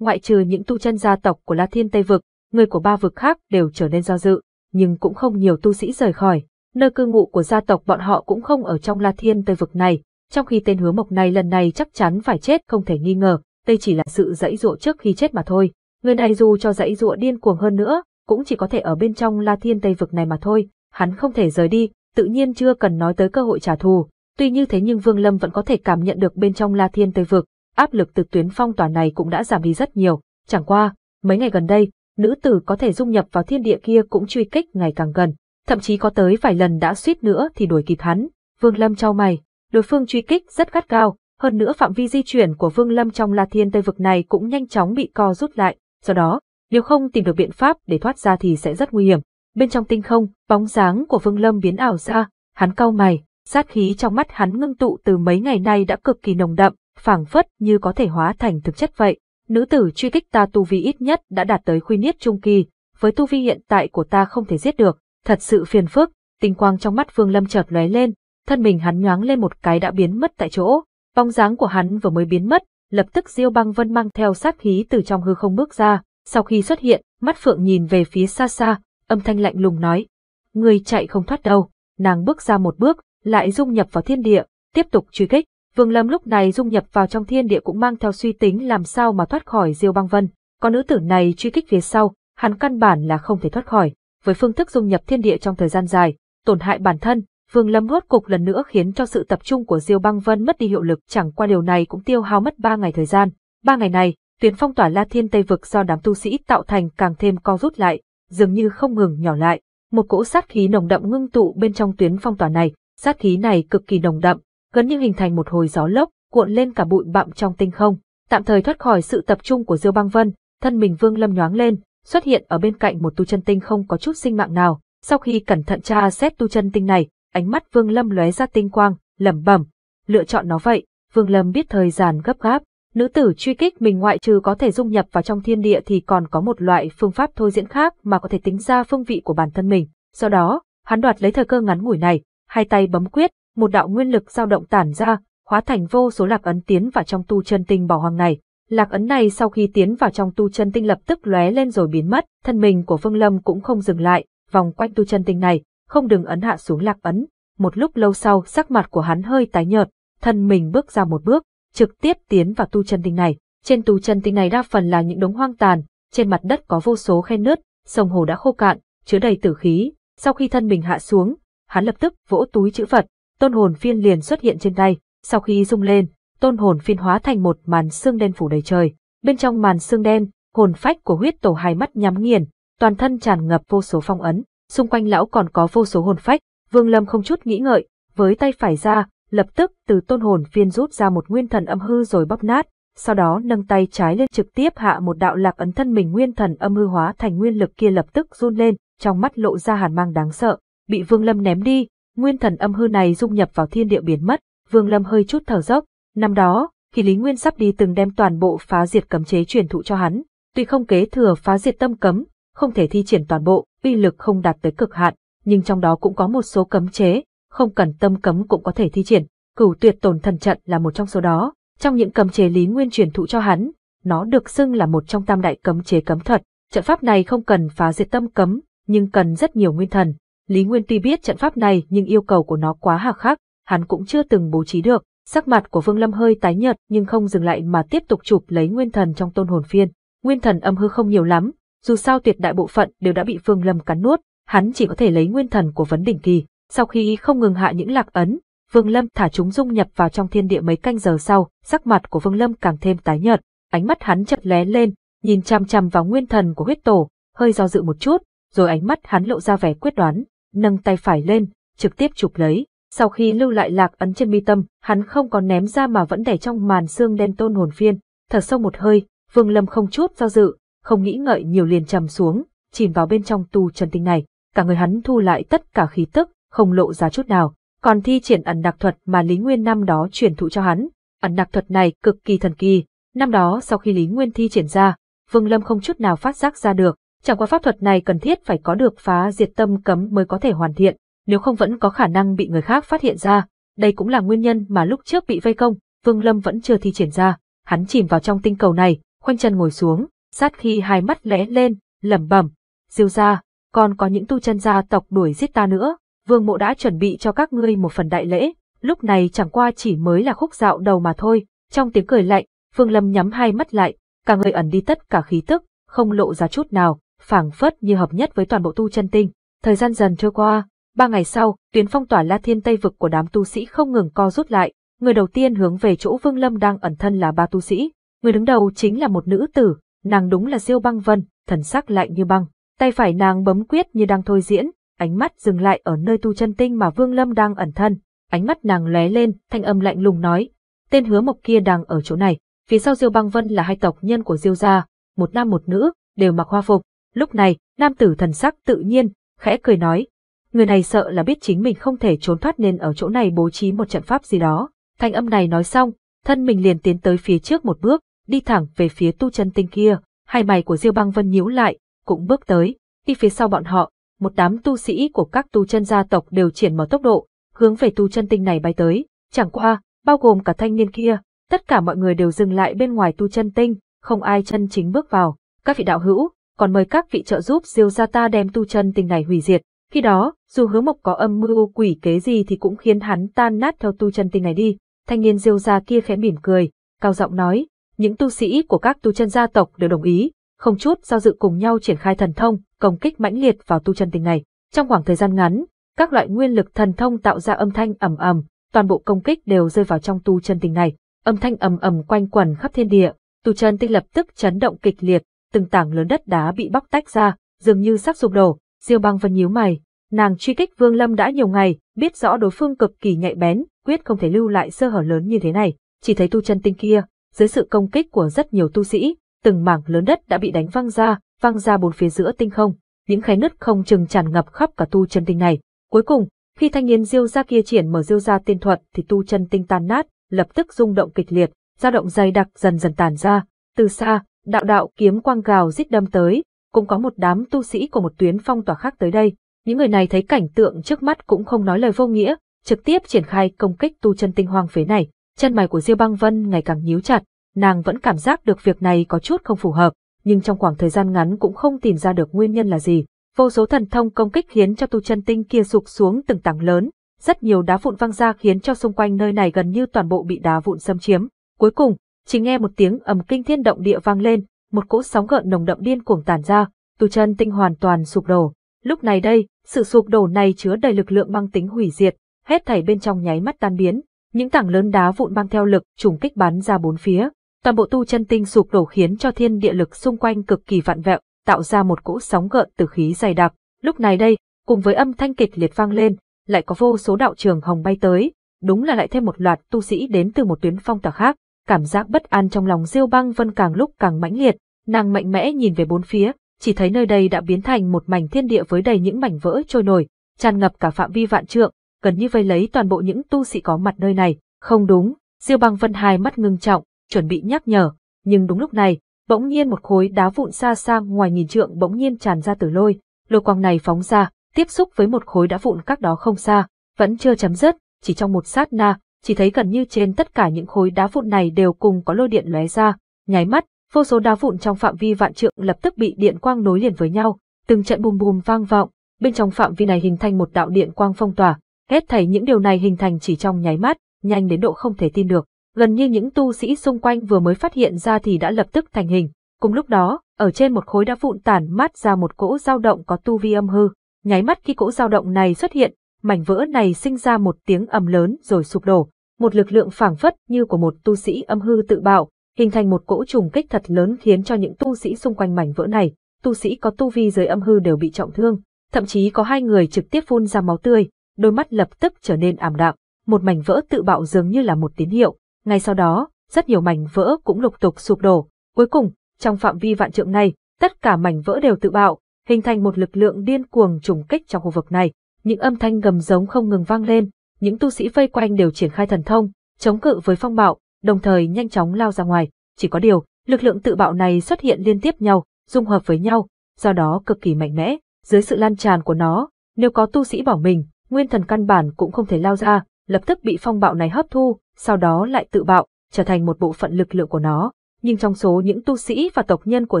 Ngoại trừ những tu chân gia tộc của La Thiên Tây Vực, người của ba vực khác đều trở nên do dự, nhưng cũng không nhiều tu sĩ rời khỏi. Nơi cư ngụ của gia tộc bọn họ cũng không ở trong La Thiên Tây Vực này, trong khi tên hứa mộc này lần này chắc chắn phải chết không thể nghi ngờ, đây chỉ là sự dãy dụa trước khi chết mà thôi. Người này dù cho dãy dụa điên cuồng hơn nữa, cũng chỉ có thể ở bên trong La Thiên Tây Vực này mà thôi, hắn không thể rời đi, tự nhiên chưa cần nói tới cơ hội trả thù. Tuy như thế nhưng Vương Lâm vẫn có thể cảm nhận được bên trong La Thiên Tây Vực, áp lực từ tuyến phong tỏa này cũng đã giảm đi rất nhiều. Chẳng qua, mấy ngày gần đây, nữ tử có thể dung nhập vào thiên địa kia cũng truy kích ngày càng gần, thậm chí có tới vài lần đã suýt nữa thì đuổi kịp hắn. Vương Lâm trao mày, đối phương truy kích rất gắt gao, hơn nữa phạm vi di chuyển của Vương Lâm trong La Thiên Tây Vực này cũng nhanh chóng bị co rút lại, do đó, nếu không tìm được biện pháp để thoát ra thì sẽ rất nguy hiểm. Bên trong tinh không, bóng dáng của Vương Lâm biến ảo ra, hắn cau mày, sát khí trong mắt hắn ngưng tụ từ mấy ngày nay đã cực kỳ nồng đậm, phảng phất như có thể hóa thành thực chất vậy. Nữ tử truy kích ta tu vi ít nhất đã đạt tới khuy niết trung kỳ, với tu vi hiện tại của ta không thể giết được, thật sự phiền phức. Tinh quang trong mắt Vương Lâm chợt lóe lên, thân mình hắn nhoáng lên một cái đã biến mất tại chỗ. Bóng dáng của hắn vừa mới biến mất, lập tức Diêu Băng Vân mang theo sát khí từ trong hư không bước ra, sau khi xuất hiện, mắt phượng nhìn về phía xa xa, âm thanh lạnh lùng nói. Người chạy không thoát đâu, nàng bước ra một bước, lại dung nhập vào thiên địa, tiếp tục truy kích. Vương Lâm lúc này dung nhập vào trong thiên địa cũng mang theo suy tính làm sao mà thoát khỏi Diêu Băng Vân, còn nữ tử này truy kích phía sau, hắn căn bản là không thể thoát khỏi, với phương thức dung nhập thiên địa trong thời gian dài, tổn hại bản thân, Vương Lâm rốt cục lần nữa khiến cho sự tập trung của Diêu Băng Vân mất đi hiệu lực, chẳng qua điều này cũng tiêu hao mất 3 ngày thời gian. 3 ngày này, tuyến phong tỏa La Thiên Tây vực do đám tu sĩ tạo thành càng thêm co rút lại, dường như không ngừng nhỏ lại. Một cỗ sát khí nồng đậm ngưng tụ bên trong tuyến phong tỏa này, sát khí này cực kỳ nồng đậm, gần như hình thành một hồi gió lốc, cuộn lên cả bụi bặm trong tinh không. Tạm thời thoát khỏi sự tập trung của Diêu Băng Vân, thân mình Vương Lâm nhoáng lên, xuất hiện ở bên cạnh một tu chân tinh không có chút sinh mạng nào. Sau khi cẩn thận tra xét tu chân tinh này, ánh mắt Vương Lâm lóe ra tinh quang, lẩm bẩm, lựa chọn nó vậy. Vương Lâm biết thời gian gấp gáp, Nữ tử truy kích mình ngoại trừ có thể dung nhập vào trong thiên địa thì còn có một loại phương pháp thôi diễn khác mà có thể tính ra phương vị của bản thân mình. Do đó, hắn đoạt lấy thời cơ ngắn ngủi này, hai tay bấm quyết, một đạo nguyên lực dao động tản ra, hóa thành vô số lạc ấn tiến vào trong tu chân tinh bảo hoàng này. Lạc ấn này sau khi tiến vào trong tu chân tinh lập tức lóe lên rồi biến mất, thân mình của Phương Lâm cũng không dừng lại, vòng quanh tu chân tinh này, không đừng ấn hạ xuống lạc ấn. Một lúc lâu sau, sắc mặt của hắn hơi tái nhợt, thân mình bước ra một bước, trực tiếp tiến vào tu chân tinh này. Trên tu chân tinh này đa phần là những đống hoang tàn, trên mặt đất có vô số khe nứt, sông hồ đã khô cạn, chứa đầy tử khí. Sau khi thân mình hạ xuống, hắn lập tức vỗ túi chữ vật, tôn hồn phiên liền xuất hiện trên tay. Sau khi rung lên, tôn hồn phiên hóa thành một màn xương đen phủ đầy trời. Bên trong màn xương đen, hồn phách của huyết tổ hai mắt nhắm nghiền, toàn thân tràn ngập vô số phong ấn. Xung quanh lão còn có vô số hồn phách, Vương Lâm không chút nghĩ ngợi, với tay phải ra, lập tức từ tôn hồn phiên rút ra một nguyên thần âm hư rồi bóp nát, sau đó nâng tay trái lên trực tiếp hạ một đạo lạc ấn thân mình nguyên thần âm hư hóa thành nguyên lực kia lập tức run lên, trong mắt lộ ra hàn mang đáng sợ, bị Vương Lâm ném đi, nguyên thần âm hư này dung nhập vào thiên địa biến mất, Vương Lâm hơi chút thở dốc, năm đó, khi Lý Nguyên sắp đi từng đem toàn bộ phá diệt cấm chế truyền thụ cho hắn, tuy không kế thừa phá diệt tâm cấm, không thể thi triển toàn bộ, uy lực không đạt tới cực hạn, nhưng trong đó cũng có một số cấm chế, không cần tâm cấm cũng có thể thi triển. Cửu tuyệt tồn thần trận là một trong số đó. Trong những cấm chế Lý Nguyên truyền thụ cho hắn, nó được xưng là một trong tam đại cấm chế cấm thuật. Trận pháp này không cần phá diệt tâm cấm, nhưng cần rất nhiều nguyên thần. Lý Nguyên tuy biết trận pháp này nhưng yêu cầu của nó quá hà khắc, hắn cũng chưa từng bố trí được. Sắc mặt của Vương Lâm hơi tái nhợt nhưng không dừng lại mà tiếp tục chụp lấy nguyên thần trong tôn hồn phiên. Nguyên thần âm hư không nhiều lắm, dù sao tuyệt đại bộ phận đều đã bị Vương Lâm cắn nuốt, hắn chỉ có thể lấy nguyên thần của vấn đỉnh kỳ. Sau khi không ngừng hạ những lạc ấn, Vương Lâm thả chúng dung nhập vào trong thiên địa mấy canh giờ sau, sắc mặt của Vương Lâm càng thêm tái nhợt, ánh mắt hắn chợt lé lên, nhìn chằm chằm vào nguyên thần của huyết tổ, hơi do dự một chút, rồi ánh mắt hắn lộ ra vẻ quyết đoán, nâng tay phải lên, trực tiếp chụp lấy. Sau khi lưu lại lạc ấn trên mi tâm, hắn không còn ném ra mà vẫn để trong màn xương đen tôn hồn phiên, thở sâu một hơi, Vương Lâm không chút do dự, không nghĩ ngợi nhiều liền trầm xuống, chìm vào bên trong tu chân tinh này, cả người hắn thu lại tất cả khí tức, không lộ ra chút nào, còn thi triển ẩn đặc thuật mà Lý Nguyên năm đó truyền thụ cho hắn. Ẩn đặc thuật này cực kỳ thần kỳ, năm đó sau khi Lý Nguyên thi triển ra, Vương Lâm không chút nào phát giác ra được, chẳng qua pháp thuật này cần thiết phải có được phá diệt tâm cấm mới có thể hoàn thiện, nếu không vẫn có khả năng bị người khác phát hiện ra. Đây cũng là nguyên nhân mà lúc trước bị vây công, Vương Lâm vẫn chưa thi triển ra, hắn chìm vào trong tinh cầu này, khoanh chân ngồi xuống, sát khi hai mắt lẽ lên, lẩm bẩm, "Diêu ra. còn có những tu chân gia tộc đuổi giết ta nữa, vương mộ đã chuẩn bị cho các ngươi một phần đại lễ, lúc này chẳng qua chỉ mới là khúc dạo đầu mà thôi. Trong tiếng cười lạnh, Phương Lâm nhắm hai mắt lại, cả người ẩn đi tất cả khí tức, không lộ ra chút nào, phảng phất như hợp nhất với toàn bộ tu chân tinh. Thời gian dần trôi qua, ba ngày sau, tuyến phong tỏa La Thiên Tây vực của đám tu sĩ không ngừng co rút lại, người đầu tiên hướng về chỗ Vương Lâm đang ẩn thân là ba tu sĩ, người đứng đầu chính là một nữ tử, nàng đúng là siêu Băng Vân, thần sắc lạnh như băng, tay phải nàng bấm quyết như đang thôi diễn, ánh mắt dừng lại ở nơi tu chân tinh mà Vương Lâm đang ẩn thân. Ánh mắt nàng lóe lên, thanh âm lạnh lùng nói, tên hứa mộc kia đang ở chỗ này, phía sau Diêu Băng Vân là hai tộc nhân của Diêu gia, một nam một nữ, đều mặc hoa phục. Lúc này, nam tử thần sắc tự nhiên, khẽ cười nói, người này sợ là biết chính mình không thể trốn thoát nên ở chỗ này bố trí một trận pháp gì đó. Thanh âm này nói xong, thân mình liền tiến tới phía trước một bước, đi thẳng về phía tu chân tinh kia, hai mày của Diêu Băng Vân nhíu lại, cũng bước tới, đi phía sau bọn họ, một đám tu sĩ của các tu chân gia tộc đều triển mở tốc độ, hướng về tu chân tinh này bay tới. Chẳng qua, bao gồm cả thanh niên kia, tất cả mọi người đều dừng lại bên ngoài tu chân tinh, không ai chân chính bước vào. Các vị đạo hữu, còn mời các vị trợ giúp diêu gia ta đem tu chân tinh này hủy diệt. Khi đó, dù hứa mộc có âm mưu quỷ kế gì thì cũng khiến hắn tan nát theo tu chân tinh này đi. Thanh niên diêu gia kia khẽ mỉm cười, cao giọng nói, những tu sĩ của các tu chân gia tộc đều đồng ý, không chút do dự cùng nhau triển khai thần thông, công kích mãnh liệt vào tu chân tình này. Trong khoảng thời gian ngắn, các loại nguyên lực thần thông tạo ra âm thanh ầm ầm, toàn bộ công kích đều rơi vào trong tu chân tình này. Âm thanh ầm ầm quanh quẩn khắp thiên địa, tu chân tinh lập tức chấn động kịch liệt, từng tảng lớn đất đá bị bóc tách ra, dường như sắp sụp đổ. Diêu Băng Vân nhíu mày, nàng truy kích Vương Lâm đã nhiều ngày, biết rõ đối phương cực kỳ nhạy bén, quyết không thể lưu lại sơ hở lớn như thế này. Chỉ thấy tu chân tinh kia, dưới sự công kích của rất nhiều tu sĩ, từng mảng lớn đất đã bị đánh văng ra, văng ra bốn phía giữa tinh không, những khe nứt không chừng tràn ngập khắp cả tu chân tinh này. Cuối cùng, khi thanh niên diêu ra kia triển mở diêu ra tiên thuật thì tu chân tinh tan nát, lập tức rung động kịch liệt, dao động dày đặc dần dần tàn ra. Từ xa, đạo đạo kiếm quang gào rít đâm tới, cũng có một đám tu sĩ của một tuyến phong tỏa khác tới đây. Những người này thấy cảnh tượng trước mắt cũng không nói lời vô nghĩa, trực tiếp triển khai công kích tu chân tinh hoang phế này. Chân mày của Diêu Băng Vân ngày càng nhíu chặt, nàng vẫn cảm giác được việc này có chút không phù hợp, nhưng trong khoảng thời gian ngắn cũng không tìm ra được nguyên nhân là gì. Vô số thần thông công kích khiến cho tu chân tinh kia sụp xuống từng tảng lớn, rất nhiều đá vụn văng ra khiến cho xung quanh nơi này gần như toàn bộ bị đá vụn xâm chiếm. Cuối cùng, chỉ nghe một tiếng ầm kinh thiên động địa vang lên, một cỗ sóng gợn nồng đậm điên cuồng tản ra, tu chân tinh hoàn toàn sụp đổ. Lúc này đây, sự sụp đổ này chứa đầy lực lượng mang tính hủy diệt, hết thảy bên trong nháy mắt tan biến, những tảng lớn đá vụn mang theo lực trùng kích bắn ra bốn phía, Toàn bộ tu chân tinh sụp đổ khiến cho thiên địa lực xung quanh cực kỳ vạn vẹo, tạo ra một cỗ sóng gợn từ khí dày đặc. Lúc này đây, cùng với âm thanh kịch liệt vang lên, lại có vô số đạo trường hồng bay tới, đúng là lại thêm một loạt tu sĩ đến từ một tuyến phong tỏa khác. Cảm giác bất an trong lòng Diêu Băng Vân càng lúc càng mãnh liệt, nàng mạnh mẽ nhìn về bốn phía, chỉ thấy nơi đây đã biến thành một mảnh thiên địa với đầy những mảnh vỡ trôi nổi, tràn ngập cả phạm vi vạn trượng, gần như vây lấy toàn bộ những tu sĩ có mặt nơi này. Không đúng, Diêu Băng Vân hai mắt ngưng trọng, chuẩn bị nhắc nhở, nhưng đúng lúc này, bỗng nhiên một khối đá vụn xa xa ngoài nghìn trượng bỗng nhiên tràn ra từ lôi, lôi quang này phóng ra, tiếp xúc với một khối đá vụn các đó không xa, vẫn chưa chấm dứt, chỉ trong một sát na, chỉ thấy gần như trên tất cả những khối đá vụn này đều cùng có lôi điện lóe ra, nháy mắt, vô số đá vụn trong phạm vi vạn trượng lập tức bị điện quang nối liền với nhau, từng trận bùm bùm vang vọng, bên trong phạm vi này hình thành một đạo điện quang phong tỏa, hết thảy những điều này hình thành chỉ trong nháy mắt, nhanh đến độ không thể tin được. Gần như những tu sĩ xung quanh vừa mới phát hiện ra thì đã lập tức thành hình. Cùng lúc đó, ở trên một khối đá vụn tản mát ra một cỗ dao động có tu vi âm hư. Nháy mắt khi cỗ dao động này xuất hiện, mảnh vỡ này sinh ra một tiếng ầm lớn rồi sụp đổ. Một lực lượng phảng phất như của một tu sĩ âm hư tự bạo, hình thành một cỗ trùng kích thật lớn khiến cho những tu sĩ xung quanh mảnh vỡ này, tu sĩ có tu vi dưới âm hư đều bị trọng thương, thậm chí có hai người trực tiếp phun ra máu tươi, đôi mắt lập tức trở nên ảm đạm, một mảnh vỡ tự bạo dường như là một tín hiệu, ngay sau đó, rất nhiều mảnh vỡ cũng lục tục sụp đổ. Cuối cùng, trong phạm vi vạn trượng này, tất cả mảnh vỡ đều tự bạo, hình thành một lực lượng điên cuồng trùng kích trong khu vực này. Những âm thanh gầm giống không ngừng vang lên, những tu sĩ vây quanh đều triển khai thần thông, chống cự với phong bạo, đồng thời nhanh chóng lao ra ngoài. Chỉ có điều, lực lượng tự bạo này xuất hiện liên tiếp nhau, dung hợp với nhau, do đó cực kỳ mạnh mẽ. Dưới sự lan tràn của nó, nếu có tu sĩ bỏ mình, nguyên thần căn bản cũng không thể lao ra, lập tức bị phong bạo này hấp thu, sau đó lại tự bạo, trở thành một bộ phận lực lượng của nó. Nhưng trong số những tu sĩ và tộc nhân của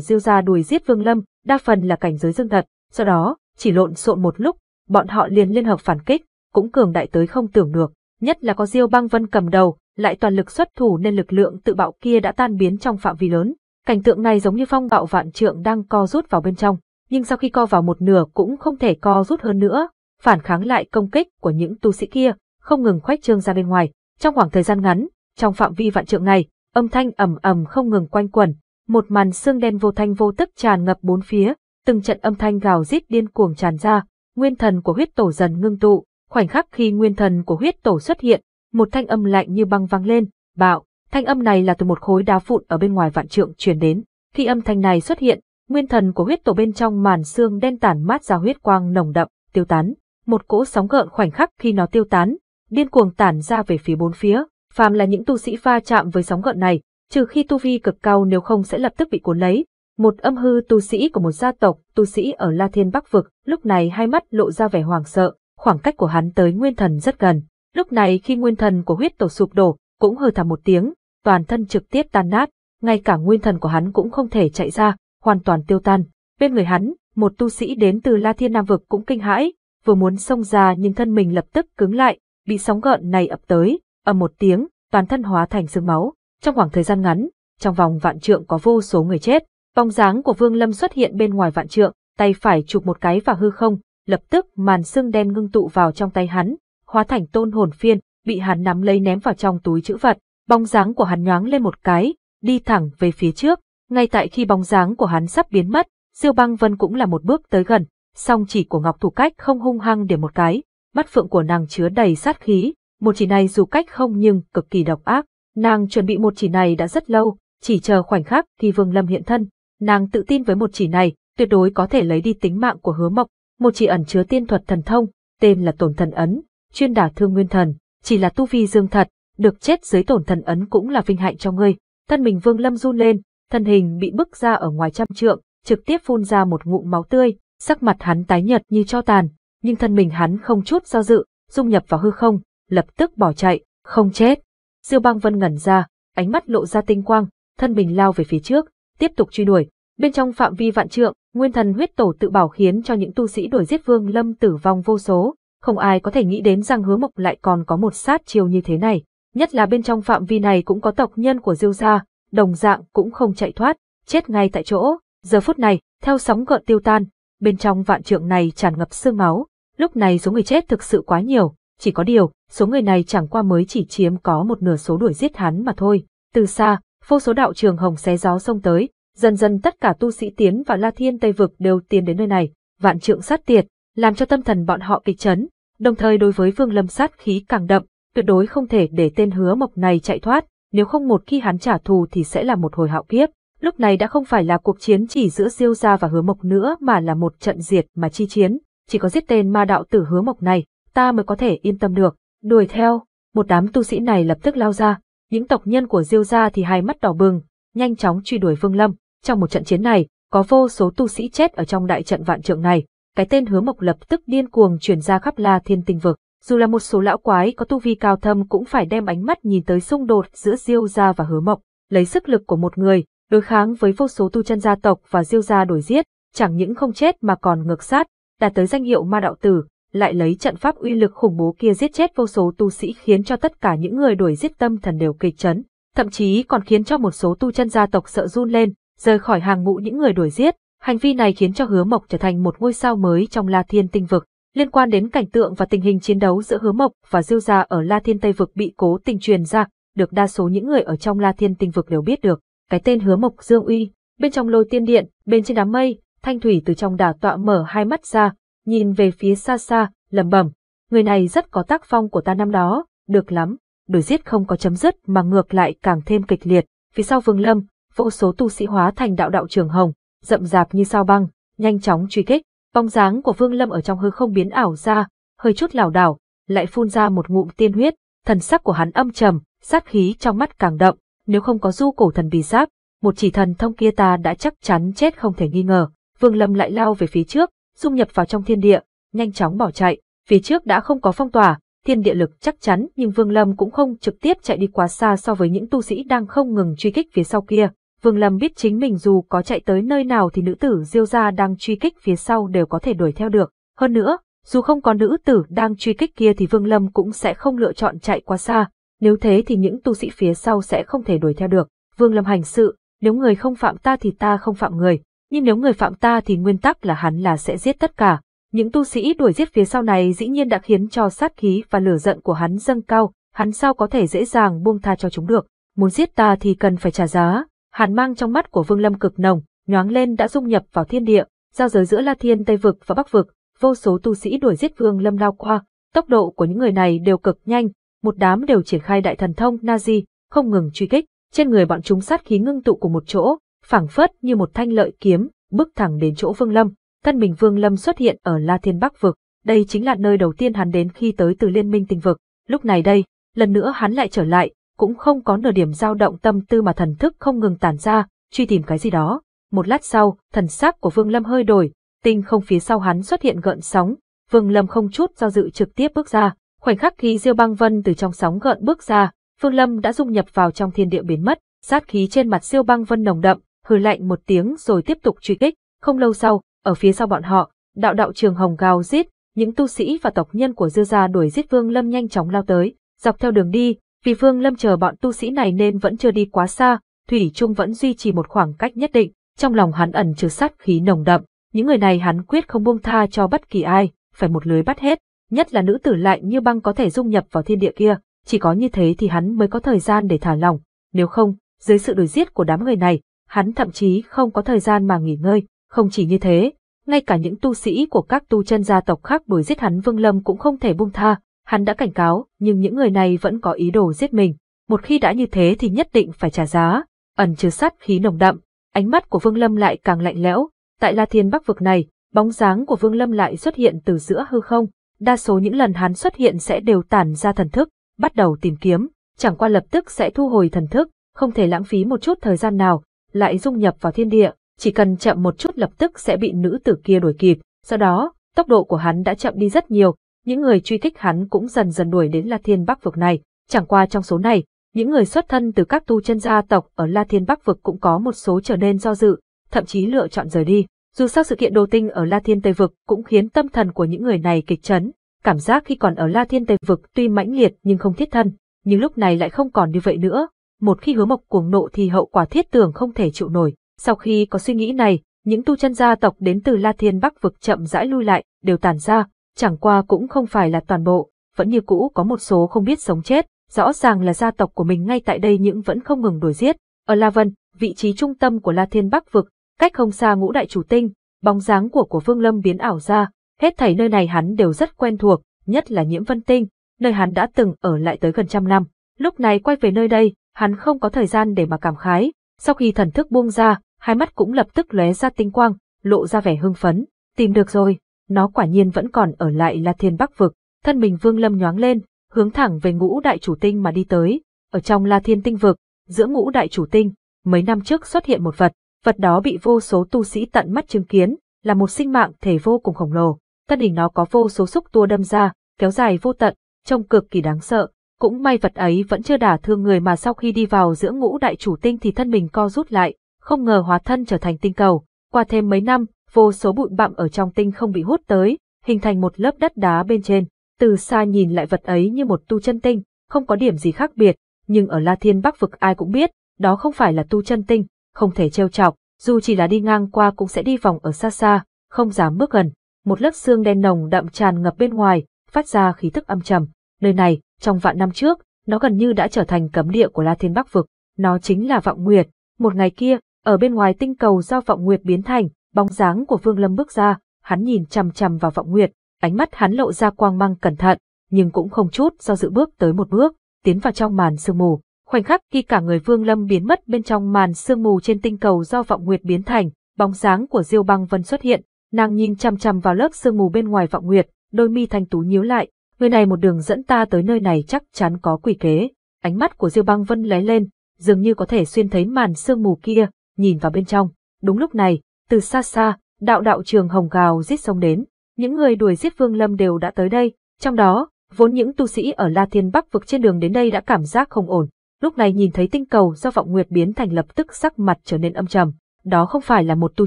Diêu gia đuổi giết Vương Lâm, đa phần là cảnh giới dương thật, do đó, chỉ lộn xộn một lúc, bọn họ liền liên hợp phản kích, cũng cường đại tới không tưởng được, nhất là có Diêu Băng Vân cầm đầu, lại toàn lực xuất thủ nên lực lượng tự bạo kia đã tan biến trong phạm vi lớn. Cảnh tượng này giống như phong bạo vạn trượng đang co rút vào bên trong, nhưng sau khi co vào một nửa cũng không thể co rút hơn nữa, phản kháng lại công kích của những tu sĩ kia, không ngừng khoách trương ra bên ngoài. Trong khoảng thời gian ngắn, trong phạm vi vạn trượng này, âm thanh ầm ầm không ngừng quanh quẩn, một màn xương đen vô thanh vô tức tràn ngập bốn phía, từng trận âm thanh gào rít điên cuồng tràn ra, nguyên thần của huyết tổ dần ngưng tụ, khoảnh khắc khi nguyên thần của huyết tổ xuất hiện, một thanh âm lạnh như băng vang lên, bạo, thanh âm này là từ một khối đá vụn ở bên ngoài vạn trượng truyền đến. Khi âm thanh này xuất hiện, nguyên thần của huyết tổ bên trong màn xương đen tản mát ra huyết quang nồng đậm, tiêu tán. Một cỗ sóng gợn khoảnh khắc khi nó tiêu tán, điên cuồng tản ra về phía bốn phía, phàm là những tu sĩ va chạm với sóng gợn này, trừ khi tu vi cực cao nếu không sẽ lập tức bị cuốn lấy. Một âm hư tu sĩ của một gia tộc, tu sĩ ở La Thiên Bắc Vực, lúc này hai mắt lộ ra vẻ hoảng sợ, khoảng cách của hắn tới nguyên thần rất gần. Lúc này khi nguyên thần của huyết tổ sụp đổ, cũng hừ thảm một tiếng, toàn thân trực tiếp tan nát, ngay cả nguyên thần của hắn cũng không thể chạy ra, hoàn toàn tiêu tan. Bên người hắn, một tu sĩ đến từ La Thiên Nam Vực cũng kinh hãi, vừa muốn xông ra nhưng thân mình lập tức cứng lại, bị sóng gợn này ập tới, ầm một tiếng, toàn thân hóa thành sương máu. Trong khoảng thời gian ngắn, trong vòng vạn trượng có vô số người chết. Bóng dáng của Vương Lâm xuất hiện bên ngoài vạn trượng, tay phải chụp một cái vào hư không, lập tức màn sương đen ngưng tụ vào trong tay hắn, hóa thành tôn hồn phiên, bị hắn nắm lấy ném vào trong túi chữ vật. Bóng dáng của hắn nhoáng lên một cái, đi thẳng về phía trước. Ngay tại khi bóng dáng của hắn sắp biến mất, Diêu Băng Vân cũng là một bước tới gần, song chỉ của Ngọc Thủ Cách không hung hăng để một cái, mắt phượng của nàng chứa đầy sát khí, một chỉ này dù cách không nhưng cực kỳ độc ác. Nàng chuẩn bị một chỉ này đã rất lâu, chỉ chờ khoảnh khắc thì Vương Lâm hiện thân. Nàng tự tin với một chỉ này, tuyệt đối có thể lấy đi tính mạng của Hứa Mộc, một chỉ ẩn chứa tiên thuật thần thông, tên là Tổn Thần Ấn, chuyên đả thương nguyên thần, chỉ là tu vi dương thật, được chết dưới Tổn Thần Ấn cũng là vinh hạnh cho ngươi. Thân mình Vương Lâm run lên, thân hình bị bức ra ở ngoài trăm trượng, trực tiếp phun ra một ngụm máu tươi, sắc mặt hắn tái nhợt như cho tàn, nhưng thân mình hắn không chút do dự, dung nhập vào hư không, lập tức bỏ chạy, không chết. Diêu băng vân ngẩn ra, ánh mắt lộ ra tinh quang, thân mình lao về phía trước, tiếp tục truy đuổi. Bên trong phạm vi vạn trượng, nguyên thần huyết tổ tự bảo khiến cho những tu sĩ đuổi giết vương lâm tử vong vô số. Không ai có thể nghĩ đến rằng hứa mộc lại còn có một sát chiều như thế này. Nhất là bên trong phạm vi này cũng có tộc nhân của diêu gia, đồng dạng cũng không chạy thoát, chết ngay tại chỗ. Giờ phút này, theo sóng gợn tiêu tan, bên trong vạn trượng này tràn ngập sương máu, Lúc này số người chết thực sự quá nhiều, chỉ có điều, số người này chẳng qua mới chỉ chiếm có một nửa số đuổi giết hắn mà thôi. Từ xa, vô số đạo trường hồng xé gió sông tới, dần dần tất cả tu sĩ tiến vào La Thiên Tây vực đều tiến đến nơi này, vạn trượng sát tiệt, làm cho tâm thần bọn họ kịch chấn, đồng thời đối với Vương Lâm sát khí càng đậm, tuyệt đối không thể để tên hứa mộc này chạy thoát, nếu không một khi hắn trả thù thì sẽ là một hồi hạo kiếp. Lúc này đã không phải là cuộc chiến chỉ giữa siêu gia và Hứa Mộc nữa mà là một trận diệt mà chi chiến, chỉ có giết tên ma đạo tử hứa mộc này, ta mới có thể yên tâm được. Đuổi theo, một đám tu sĩ này lập tức lao ra, những tộc nhân của Diêu gia thì hai mắt đỏ bừng, nhanh chóng truy đuổi Vương Lâm. Trong một trận chiến này, có vô số tu sĩ chết ở trong đại trận vạn trượng này. Cái tên Hứa Mộc lập tức điên cuồng truyền ra khắp La Thiên Tinh vực, dù là một số lão quái có tu vi cao thâm cũng phải đem ánh mắt nhìn tới xung đột giữa Diêu gia và Hứa Mộc, lấy sức lực của một người đối kháng với vô số tu chân gia tộc và Diêu gia đổi giết, chẳng những không chết mà còn ngược sát, đạt tới danh hiệu ma đạo tử, lại lấy trận pháp uy lực khủng bố kia giết chết vô số tu sĩ khiến cho tất cả những người đuổi giết tâm thần đều kịch chấn, thậm chí còn khiến cho một số tu chân gia tộc sợ run lên, rời khỏi hàng ngũ những người đuổi giết. Hành vi này khiến cho Hứa Mộc trở thành một ngôi sao mới trong La Thiên Tinh Vực. Liên quan đến cảnh tượng và tình hình chiến đấu giữa Hứa Mộc và Diêu gia ở La Thiên Tây Vực bị cố tình truyền ra, được đa số những người ở trong La Thiên Tinh Vực đều biết được. Cái tên Hứa Mộc Dương Uy, bên trong lôi tiên điện, bên trên đám mây, Thanh Thủy từ trong đà tọa mở hai mắt ra, nhìn về phía xa xa, lẩm bẩm, người này rất có tác phong của ta năm đó, được lắm, đuổi giết không có chấm dứt mà ngược lại càng thêm kịch liệt, phía sau Vương Lâm, vô số tu sĩ hóa thành đạo đạo trường hồng, rậm rạp như sao băng, nhanh chóng truy kích, bóng dáng của Vương Lâm ở trong hư không biến ảo ra, hơi chút lảo đảo, lại phun ra một ngụm tiên huyết, thần sắc của hắn âm trầm, sát khí trong mắt càng đậm, nếu không có du cổ thần bì giáp, một chỉ thần thông kia ta đã chắc chắn chết không thể nghi ngờ. Vương Lâm lại lao về phía trước, dung nhập vào trong thiên địa, nhanh chóng bỏ chạy, phía trước đã không có phong tỏa, thiên địa lực chắc chắn nhưng Vương Lâm cũng không trực tiếp chạy đi quá xa so với những tu sĩ đang không ngừng truy kích phía sau kia. Vương Lâm biết chính mình dù có chạy tới nơi nào thì nữ tử Diêu gia đang truy kích phía sau đều có thể đuổi theo được. Hơn nữa, dù không có nữ tử đang truy kích kia thì Vương Lâm cũng sẽ không lựa chọn chạy quá xa, nếu thế thì những tu sĩ phía sau sẽ không thể đuổi theo được. Vương Lâm hành sự, nếu người không phạm ta thì ta không phạm người, nhưng nếu người phạm ta thì nguyên tắc là hắn là sẽ giết tất cả. Những tu sĩ đuổi giết phía sau này dĩ nhiên đã khiến cho sát khí và lửa giận của hắn dâng cao, hắn sao có thể dễ dàng buông tha cho chúng được. Muốn giết ta thì cần phải trả giá. hắn mang trong mắt của Vương Lâm cực nồng, nhoáng lên đã dung nhập vào thiên địa, giao giới giữa La Thiên Tây vực và Bắc vực, vô số tu sĩ đuổi giết Vương Lâm lao qua, tốc độ của những người này đều cực nhanh, một đám đều triển khai đại thần thông Nazi, không ngừng truy kích, trên người bọn chúng sát khí ngưng tụ của một chỗ, phảng phất như một thanh lợi kiếm, bước thẳng đến chỗ Vương Lâm. Thân mình Vương Lâm xuất hiện ở La Thiên Bắc Vực, đây chính là nơi đầu tiên hắn đến khi tới từ Liên minh tinh vực. Lúc này đây, lần nữa hắn lại trở lại, cũng không có nửa điểm dao động tâm tư mà thần thức không ngừng tản ra, truy tìm cái gì đó. Một lát sau, thần sắc của Vương Lâm hơi đổi, tinh không phía sau hắn xuất hiện gợn sóng, Vương Lâm không chút do dự trực tiếp bước ra. Khoảnh khắc khi Diêu Băng Vân từ trong sóng gợn bước ra, Vương Lâm đã dung nhập vào trong thiên địa biến mất, sát khí trên mặt Diêu Băng Vân nồng đậm, hừ lạnh một tiếng rồi tiếp tục truy kích. Không lâu sau, ở phía sau bọn họ, đạo đạo trường hồng gào giết, những tu sĩ và tộc nhân của dư gia đuổi giết Vương Lâm nhanh chóng lao tới, dọc theo đường đi, vì Vương Lâm chờ bọn tu sĩ này nên vẫn chưa đi quá xa, thủy trung vẫn duy trì một khoảng cách nhất định, trong lòng hắn ẩn chứa sát khí nồng đậm, những người này hắn quyết không buông tha cho bất kỳ ai, phải một lưới bắt hết, nhất là nữ tử lạnh như băng có thể dung nhập vào thiên địa kia, chỉ có như thế thì hắn mới có thời gian để thả lòng nếu không, dưới sự đuổi giết của đám người này, hắn thậm chí không có thời gian mà nghỉ ngơi, không chỉ như thế, ngay cả những tu sĩ của các tu chân gia tộc khác đuổi giết hắn Vương Lâm cũng không thể buông tha, hắn đã cảnh cáo, nhưng những người này vẫn có ý đồ giết mình, một khi đã như thế thì nhất định phải trả giá, ẩn chứa sát khí nồng đậm, ánh mắt của Vương Lâm lại càng lạnh lẽo, tại La Thiên Bắc vực này, bóng dáng của Vương Lâm lại xuất hiện từ giữa hư không, đa số những lần hắn xuất hiện sẽ đều tản ra thần thức, bắt đầu tìm kiếm, chẳng qua lập tức sẽ thu hồi thần thức, không thể lãng phí một chút thời gian nào, lại dung nhập vào thiên địa, chỉ cần chậm một chút lập tức sẽ bị nữ tử kia đuổi kịp, Sau đó, tốc độ của hắn đã chậm đi rất nhiều, những người truy kích hắn cũng dần dần đuổi đến La Thiên Bắc vực này, chẳng qua trong số này, những người xuất thân từ các tu chân gia tộc ở La Thiên Bắc vực cũng có một số trở nên do dự, thậm chí lựa chọn rời đi. Dù sao sự kiện đồ tinh ở La Thiên Tây vực cũng khiến tâm thần của những người này kịch chấn, cảm giác khi còn ở La Thiên Tây vực tuy mãnh liệt nhưng không thiết thân, nhưng lúc này lại không còn như vậy nữa, một khi hứa mộc cuồng nộ thì hậu quả thiết tưởng không thể chịu nổi. Sau khi có suy nghĩ này, những tu chân gia tộc đến từ La Thiên Bắc vực chậm rãi lui lại, đều tàn ra, chẳng qua cũng không phải là toàn bộ, vẫn như cũ có một số không biết sống chết, rõ ràng là gia tộc của mình ngay tại đây những vẫn không ngừng đuổi giết. Ở La Vân, vị trí trung tâm của La Thiên Bắc vực, cách không xa ngũ đại chủ tinh, bóng dáng của của Vương Lâm biến ảo ra, hết thảy nơi này hắn đều rất quen thuộc, nhất là Nhiễm Vân Tinh, nơi hắn đã từng ở lại tới gần trăm năm. Lúc này quay về nơi đây, hắn không có thời gian để mà cảm khái, sau khi thần thức buông ra, hai mắt cũng lập tức lóe ra tinh quang, lộ ra vẻ hưng phấn, tìm được rồi, nó quả nhiên vẫn còn ở lại là thiên bắc vực, thân mình vương lâm nhoáng lên, hướng thẳng về ngũ đại chủ tinh mà đi tới, ở trong là thiên tinh vực, giữa ngũ đại chủ tinh, mấy năm trước xuất hiện một vật, vật đó bị vô số tu sĩ tận mắt chứng kiến, là một sinh mạng thể vô cùng khổng lồ, thân hình nó có vô số xúc tua đâm ra, kéo dài vô tận, trông cực kỳ đáng sợ, cũng may vật ấy vẫn chưa đả thương người mà sau khi đi vào giữa ngũ đại chủ tinh thì thân mình co rút lại, không ngờ hóa thân trở thành tinh cầu. Qua thêm mấy năm, vô số bụi bặm ở trong tinh không bị hút tới, hình thành một lớp đất đá bên trên. Từ xa nhìn lại vật ấy như một tu chân tinh, không có điểm gì khác biệt, nhưng ở La Thiên Bắc vực ai cũng biết, đó không phải là tu chân tinh, không thể trêu chọc, dù chỉ là đi ngang qua cũng sẽ đi vòng ở xa xa, không dám bước gần. Một lớp xương đen nồng đậm tràn ngập bên ngoài, phát ra khí tức âm trầm. Nơi này, trong vạn năm trước, nó gần như đã trở thành cấm địa của La Thiên Bắc Vực. Nó chính là Vọng Nguyệt. Một ngày kia, ở bên ngoài tinh cầu do Vọng Nguyệt biến thành, bóng dáng của Vương Lâm bước ra, hắn nhìn chằm chằm vào Vọng Nguyệt, ánh mắt hắn lộ ra quang mang cẩn thận, nhưng cũng không chút do dự bước tới một bước, tiến vào trong màn sương mù. Khoảnh khắc khi cả người Vương Lâm biến mất bên trong màn sương mù trên tinh cầu do Vọng Nguyệt biến thành, bóng dáng của Diêu Băng Vân xuất hiện, nàng nhìn chằm chằm vào lớp sương mù bên ngoài Vọng Nguyệt, đôi mi thanh tú nhíu lại, người này một đường dẫn ta tới nơi này chắc chắn có quỷ kế. Ánh mắt của Diêu Băng Vân lé lên, dường như có thể xuyên thấy màn sương mù kia, nhìn vào bên trong. Đúng lúc này, từ xa xa, đạo đạo trường hồng gào giết sông đến. Những người đuổi giết Vương Lâm đều đã tới đây, trong đó, vốn những tu sĩ ở La Thiên Bắc vực trên đường đến đây đã cảm giác không ổn. Lúc này nhìn thấy tinh cầu do vọng nguyệt biến thành lập tức sắc mặt trở nên âm trầm. Đó không phải là một tu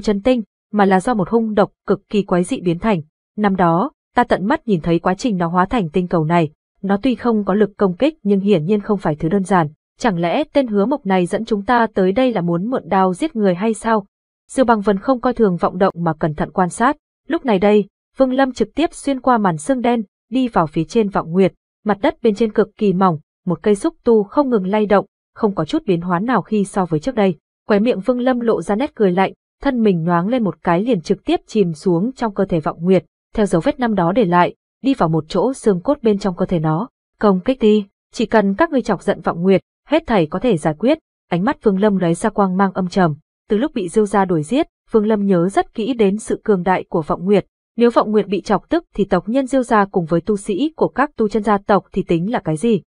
chân tinh, mà là do một hung độc cực kỳ quái dị biến thành. Năm đó, ta tận mắt nhìn thấy quá trình nó hóa thành tinh cầu này, nó tuy không có lực công kích nhưng hiển nhiên không phải thứ đơn giản. Chẳng lẽ tên hứa mộc này dẫn chúng ta tới đây là muốn mượn đao giết người hay sao? Diêu Bằng Vân không coi thường vọng động mà cẩn thận quan sát. Lúc này đây, Vương Lâm trực tiếp xuyên qua màn xương đen, đi vào phía trên vọng nguyệt. Mặt đất bên trên cực kỳ mỏng, một cây xúc tu không ngừng lay động, không có chút biến hóa nào khi so với trước đây. Khóe miệng Vương Lâm lộ ra nét cười lạnh, thân mình nhoáng lên một cái liền trực tiếp chìm xuống trong cơ thể vọng nguyệt theo dấu vết năm đó để lại, đi vào một chỗ xương cốt bên trong cơ thể nó. Công kích đi, chỉ cần các ngươi chọc giận vọng nguyệt, hết thảy có thể giải quyết. Ánh mắt phương Lâm lóe ra quang mang âm trầm. Từ lúc bị Diêu gia đuổi giết, phương Lâm nhớ rất kỹ đến sự cường đại của vọng nguyệt. Nếu vọng nguyệt bị chọc tức thì tộc nhân Diêu gia cùng với tu sĩ của các tu chân gia tộc thì tính là cái gì?